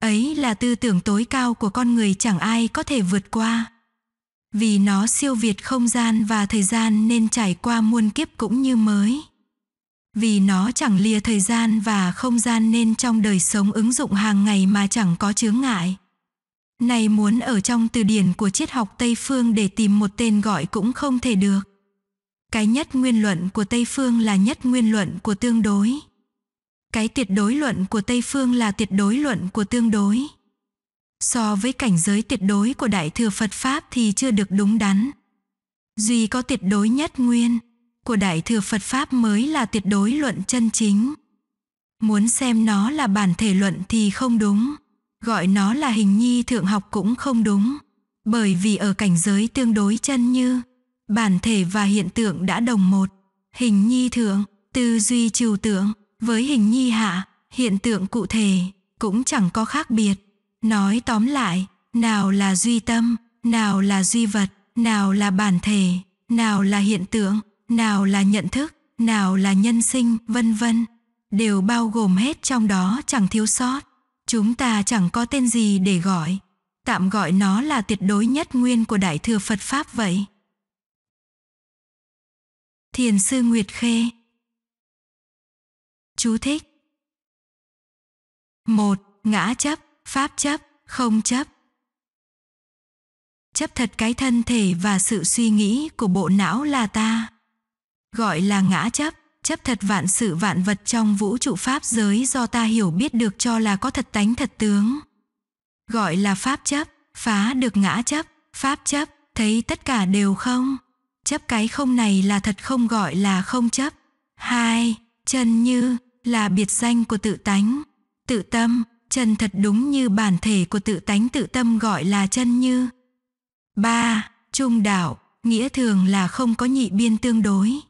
Ấy là tư tưởng tối cao của con người chẳng ai có thể vượt qua. Vì nó siêu việt không gian và thời gian nên trải qua muôn kiếp cũng như mới. Vì nó chẳng lìa thời gian và không gian nên trong đời sống ứng dụng hàng ngày mà chẳng có chướng ngại. Này muốn ở trong từ điển của triết học Tây Phương để tìm một tên gọi cũng không thể được. Cái nhất nguyên luận của Tây Phương là nhất nguyên luận của tương đối cái tuyệt đối luận của Tây Phương là tuyệt đối luận của tương đối. So với cảnh giới tuyệt đối của Đại Thừa Phật Pháp thì chưa được đúng đắn. Duy có tuyệt đối nhất nguyên của Đại Thừa Phật Pháp mới là tuyệt đối luận chân chính. Muốn xem nó là bản thể luận thì không đúng, gọi nó là hình nhi thượng học cũng không đúng, bởi vì ở cảnh giới tương đối chân như bản thể và hiện tượng đã đồng một, hình nhi thượng, tư duy trừu tượng, với hình nhi hạ, hiện tượng cụ thể cũng chẳng có khác biệt. Nói tóm lại, nào là duy tâm, nào là duy vật, nào là bản thể, nào là hiện tượng, nào là nhận thức, nào là nhân sinh, vân vân, đều bao gồm hết trong đó chẳng thiếu sót. Chúng ta chẳng có tên gì để gọi, tạm gọi nó là tuyệt đối nhất nguyên của Đại Thừa Phật Pháp vậy. Thiền sư Nguyệt Khê Chú thích. một Ngã chấp, pháp chấp, không chấp. Chấp thật cái thân thể và sự suy nghĩ của bộ não là ta. Gọi là ngã chấp, chấp thật vạn sự vạn vật trong vũ trụ pháp giới do ta hiểu biết được cho là có thật tánh thật tướng. Gọi là pháp chấp, phá được ngã chấp, pháp chấp, thấy tất cả đều không. Chấp cái không này là thật không gọi là không chấp. hai Chân như là biệt danh của tự tánh. Tự tâm, chân thật đúng như bản thể của tự tánh tự tâm gọi là chân như. 3. Trung đạo, nghĩa thường là không có nhị biên tương đối.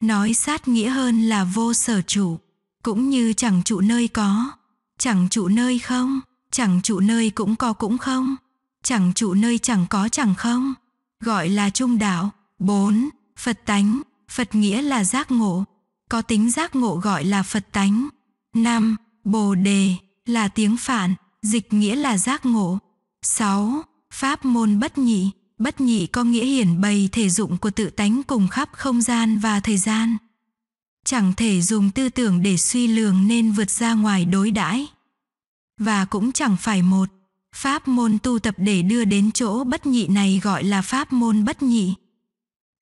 Nói sát nghĩa hơn là vô sở trụ cũng như chẳng trụ nơi có, chẳng trụ nơi không, chẳng trụ nơi cũng có cũng không, chẳng trụ nơi chẳng có chẳng không, gọi là trung đạo. 4. Phật tánh, Phật nghĩa là giác ngộ, có tính giác ngộ gọi là Phật tánh. năm Bồ đề là tiếng phản, dịch nghĩa là giác ngộ. 6. Pháp môn bất nhị, bất nhị có nghĩa hiển bày thể dụng của tự tánh cùng khắp không gian và thời gian. Chẳng thể dùng tư tưởng để suy lường nên vượt ra ngoài đối đãi. Và cũng chẳng phải một, pháp môn tu tập để đưa đến chỗ bất nhị này gọi là pháp môn bất nhị.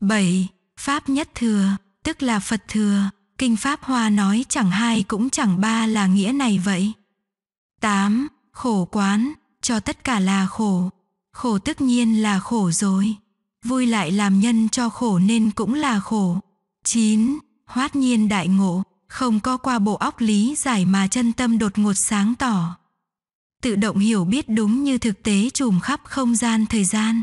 7. Pháp nhất thừa, tức là Phật thừa. Kinh Pháp Hoa nói chẳng hai cũng chẳng ba là nghĩa này vậy. 8. Khổ quán, cho tất cả là khổ. Khổ tất nhiên là khổ rồi. Vui lại làm nhân cho khổ nên cũng là khổ. 9. Hoát nhiên đại ngộ, không có qua bộ óc lý giải mà chân tâm đột ngột sáng tỏ. Tự động hiểu biết đúng như thực tế trùm khắp không gian thời gian.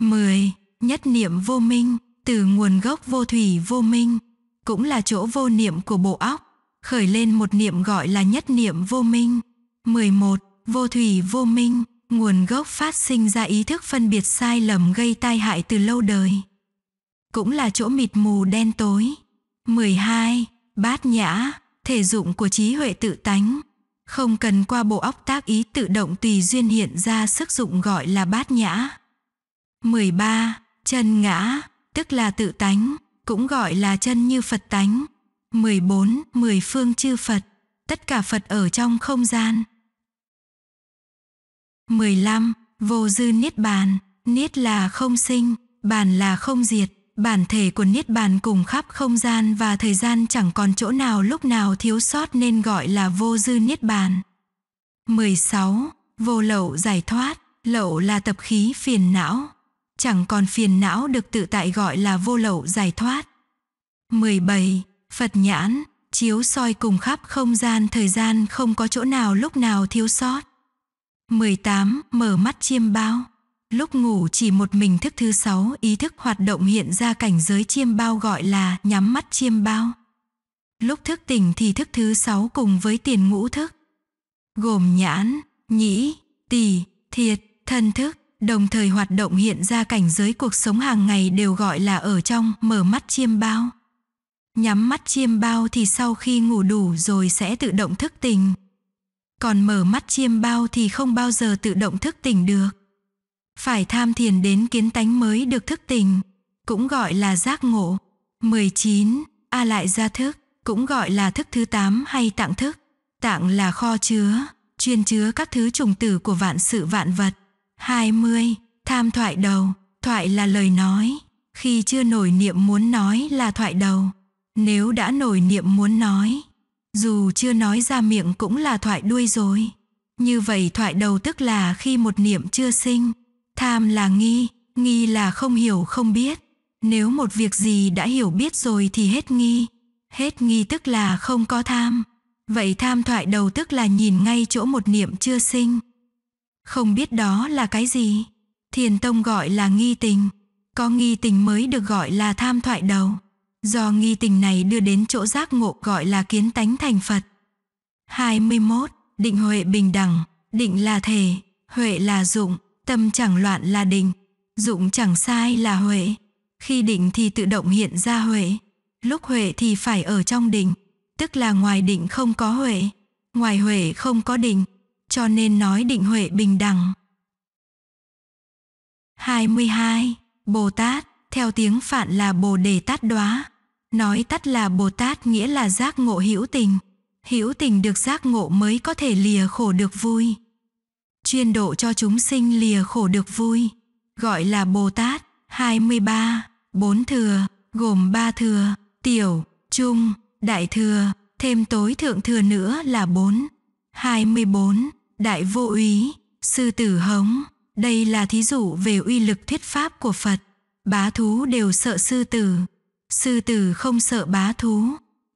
10. Nhất niệm vô minh, từ nguồn gốc vô thủy vô minh, cũng là chỗ vô niệm của bộ óc, khởi lên một niệm gọi là nhất niệm vô minh. 11. Vô thủy vô minh, nguồn gốc phát sinh ra ý thức phân biệt sai lầm gây tai hại từ lâu đời. Cũng là chỗ mịt mù đen tối. 12. Bát nhã, thể dụng của trí huệ tự tánh. Không cần qua bộ óc tác ý tự động tùy duyên hiện ra sức dụng gọi là bát nhã. 13. Chân ngã, tức là tự tánh cũng gọi là chân như Phật tánh. 14. Mười phương chư Phật, tất cả Phật ở trong không gian. 15. Vô dư Niết Bàn, Niết là không sinh, bàn là không diệt, bản thể của Niết Bàn cùng khắp không gian và thời gian chẳng còn chỗ nào lúc nào thiếu sót nên gọi là vô dư Niết Bàn. 16. Vô lậu giải thoát, lậu là tập khí phiền não, chẳng còn phiền não được tự tại gọi là vô lậu giải thoát. 17. Phật nhãn, chiếu soi cùng khắp không gian thời gian không có chỗ nào lúc nào thiếu sót. 18. Mở mắt chiêm bao. Lúc ngủ chỉ một mình thức thứ sáu ý thức hoạt động hiện ra cảnh giới chiêm bao gọi là nhắm mắt chiêm bao. Lúc thức tỉnh thì thức thứ sáu cùng với tiền ngũ thức. Gồm nhãn, nhĩ, tỳ, thiệt, thân thức đồng thời hoạt động hiện ra cảnh giới cuộc sống hàng ngày đều gọi là ở trong mở mắt chiêm bao. Nhắm mắt chiêm bao thì sau khi ngủ đủ rồi sẽ tự động thức tỉnh. Còn mở mắt chiêm bao thì không bao giờ tự động thức tỉnh được. Phải tham thiền đến kiến tánh mới được thức tỉnh, cũng gọi là giác ngộ. 19. A lại gia thức, cũng gọi là thức thứ 8 hay tạng thức. Tạng là kho chứa, chuyên chứa các thứ trùng tử của vạn sự vạn vật 20. Tham thoại đầu, thoại là lời nói, khi chưa nổi niệm muốn nói là thoại đầu, nếu đã nổi niệm muốn nói, dù chưa nói ra miệng cũng là thoại đuôi rồi. Như vậy thoại đầu tức là khi một niệm chưa sinh, tham là nghi, nghi là không hiểu không biết. Nếu một việc gì đã hiểu biết rồi thì hết nghi, hết nghi tức là không có tham. Vậy tham thoại đầu tức là nhìn ngay chỗ một niệm chưa sinh. Không biết đó là cái gì? Thiền Tông gọi là nghi tình. Có nghi tình mới được gọi là tham thoại đầu. Do nghi tình này đưa đến chỗ giác ngộ gọi là kiến tánh thành Phật. 21. Định huệ bình đẳng. Định là thể, huệ là dụng, tâm chẳng loạn là định, dụng chẳng sai là huệ. Khi định thì tự động hiện ra huệ. Lúc huệ thì phải ở trong định, tức là ngoài định không có huệ, ngoài huệ không có định, cho nên nói định huệ bình đẳng. 22. Bồ Tát, theo tiếng Phạn là Bồ Đề Tát Đóa. Nói tắt là Bồ Tát nghĩa là giác ngộ hữu tình. Hữu tình được giác ngộ mới có thể lìa khổ được vui. Chuyên độ cho chúng sinh lìa khổ được vui. Gọi là Bồ Tát. 23. Bốn thừa, gồm ba thừa, tiểu, trung, đại thừa, thêm tối thượng thừa nữa là bốn. 24. Đại vô úy, sư tử hống, đây là thí dụ về uy lực thuyết pháp của Phật. Bá thú đều sợ sư tử, sư tử không sợ bá thú.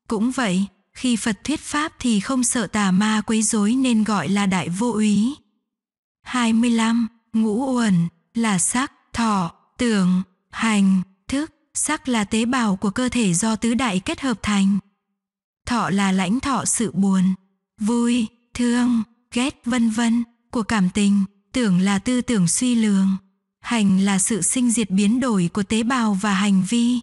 Cũng vậy, khi Phật thuyết pháp thì không sợ tà ma quấy rối nên gọi là đại vô úy. 25. Ngũ uẩn là sắc, thọ, tưởng, hành, thức, sắc là tế bào của cơ thể do tứ đại kết hợp thành. Thọ là lãnh thọ sự buồn, vui, thương, ghét vân vân của cảm tình, tưởng là tư tưởng suy lường, hành là sự sinh diệt biến đổi của tế bào và hành vi.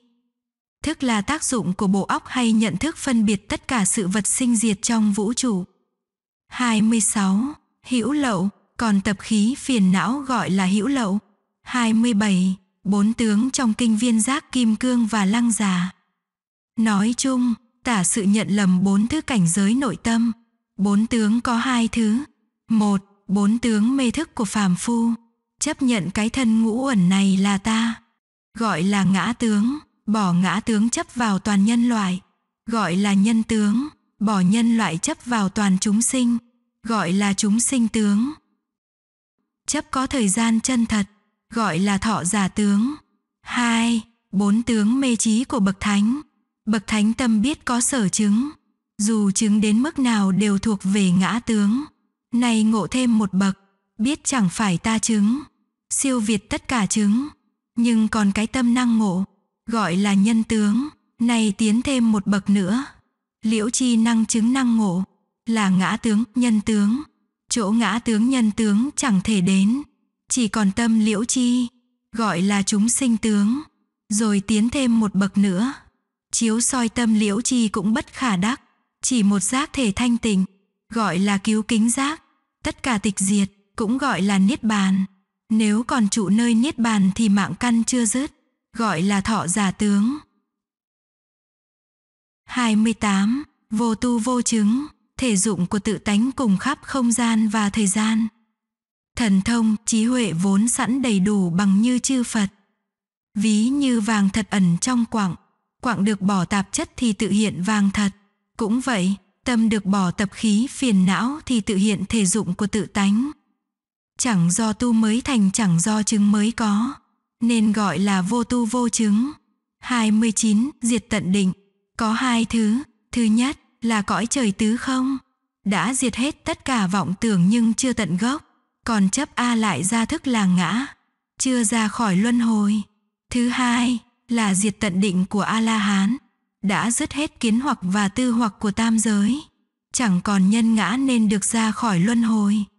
Thức là tác dụng của bộ óc hay nhận thức phân biệt tất cả sự vật sinh diệt trong vũ trụ. 26. Hữu lậu, còn tập khí phiền não gọi là hữu lậu. 27. Bốn tướng trong kinh viên giác kim cương và lăng già. Nói chung, tả sự nhận lầm bốn thứ cảnh giới nội tâm, Bốn tướng có hai thứ. Một, bốn tướng mê thức của phàm phu. Chấp nhận cái thân ngũ uẩn này là ta. Gọi là ngã tướng, bỏ ngã tướng chấp vào toàn nhân loại. Gọi là nhân tướng, bỏ nhân loại chấp vào toàn chúng sinh. Gọi là chúng sinh tướng. Chấp có thời gian chân thật, gọi là thọ giả tướng. Hai, bốn tướng mê trí của bậc thánh. Bậc thánh tâm biết có sở chứng, dù chứng đến mức nào đều thuộc về ngã tướng. Này ngộ thêm một bậc, biết chẳng phải ta chứng, siêu việt tất cả chứng, nhưng còn cái tâm năng ngộ, gọi là nhân tướng, này tiến thêm một bậc nữa. Liễu chi năng chứng năng ngộ, là ngã tướng, nhân tướng, chỗ ngã tướng nhân tướng chẳng thể đến, chỉ còn tâm liễu chi, gọi là chúng sinh tướng, rồi tiến thêm một bậc nữa. Chiếu soi tâm liễu chi cũng bất khả đắc, chỉ một giác thể thanh tịnh, gọi là cứu kính giác, tất cả tịch diệt, cũng gọi là niết bàn. Nếu còn trụ nơi niết bàn thì mạng căn chưa dứt, gọi là thọ giả tướng. 28. Vô tu vô chứng, thể dụng của tự tánh cùng khắp không gian và thời gian. Thần thông, trí huệ vốn sẵn đầy đủ bằng như chư Phật. Ví như vàng thật ẩn trong quặng, quặng được bỏ tạp chất thì tự hiện vàng thật. Cũng vậy, tâm được bỏ tập khí phiền não thì tự hiện thể dụng của tự tánh. Chẳng do tu mới thành chẳng do chứng mới có, nên gọi là vô tu vô chứng. 29. Diệt tận định Có hai thứ, thứ nhất là cõi trời tứ không, đã diệt hết tất cả vọng tưởng nhưng chưa tận gốc, còn chấp A lại ra thức là ngã, chưa ra khỏi luân hồi. Thứ hai là diệt tận định của A-la-hán, đã dứt hết kiến hoặc và tư hoặc của tam giới, chẳng còn nhân ngã nên được ra khỏi luân hồi.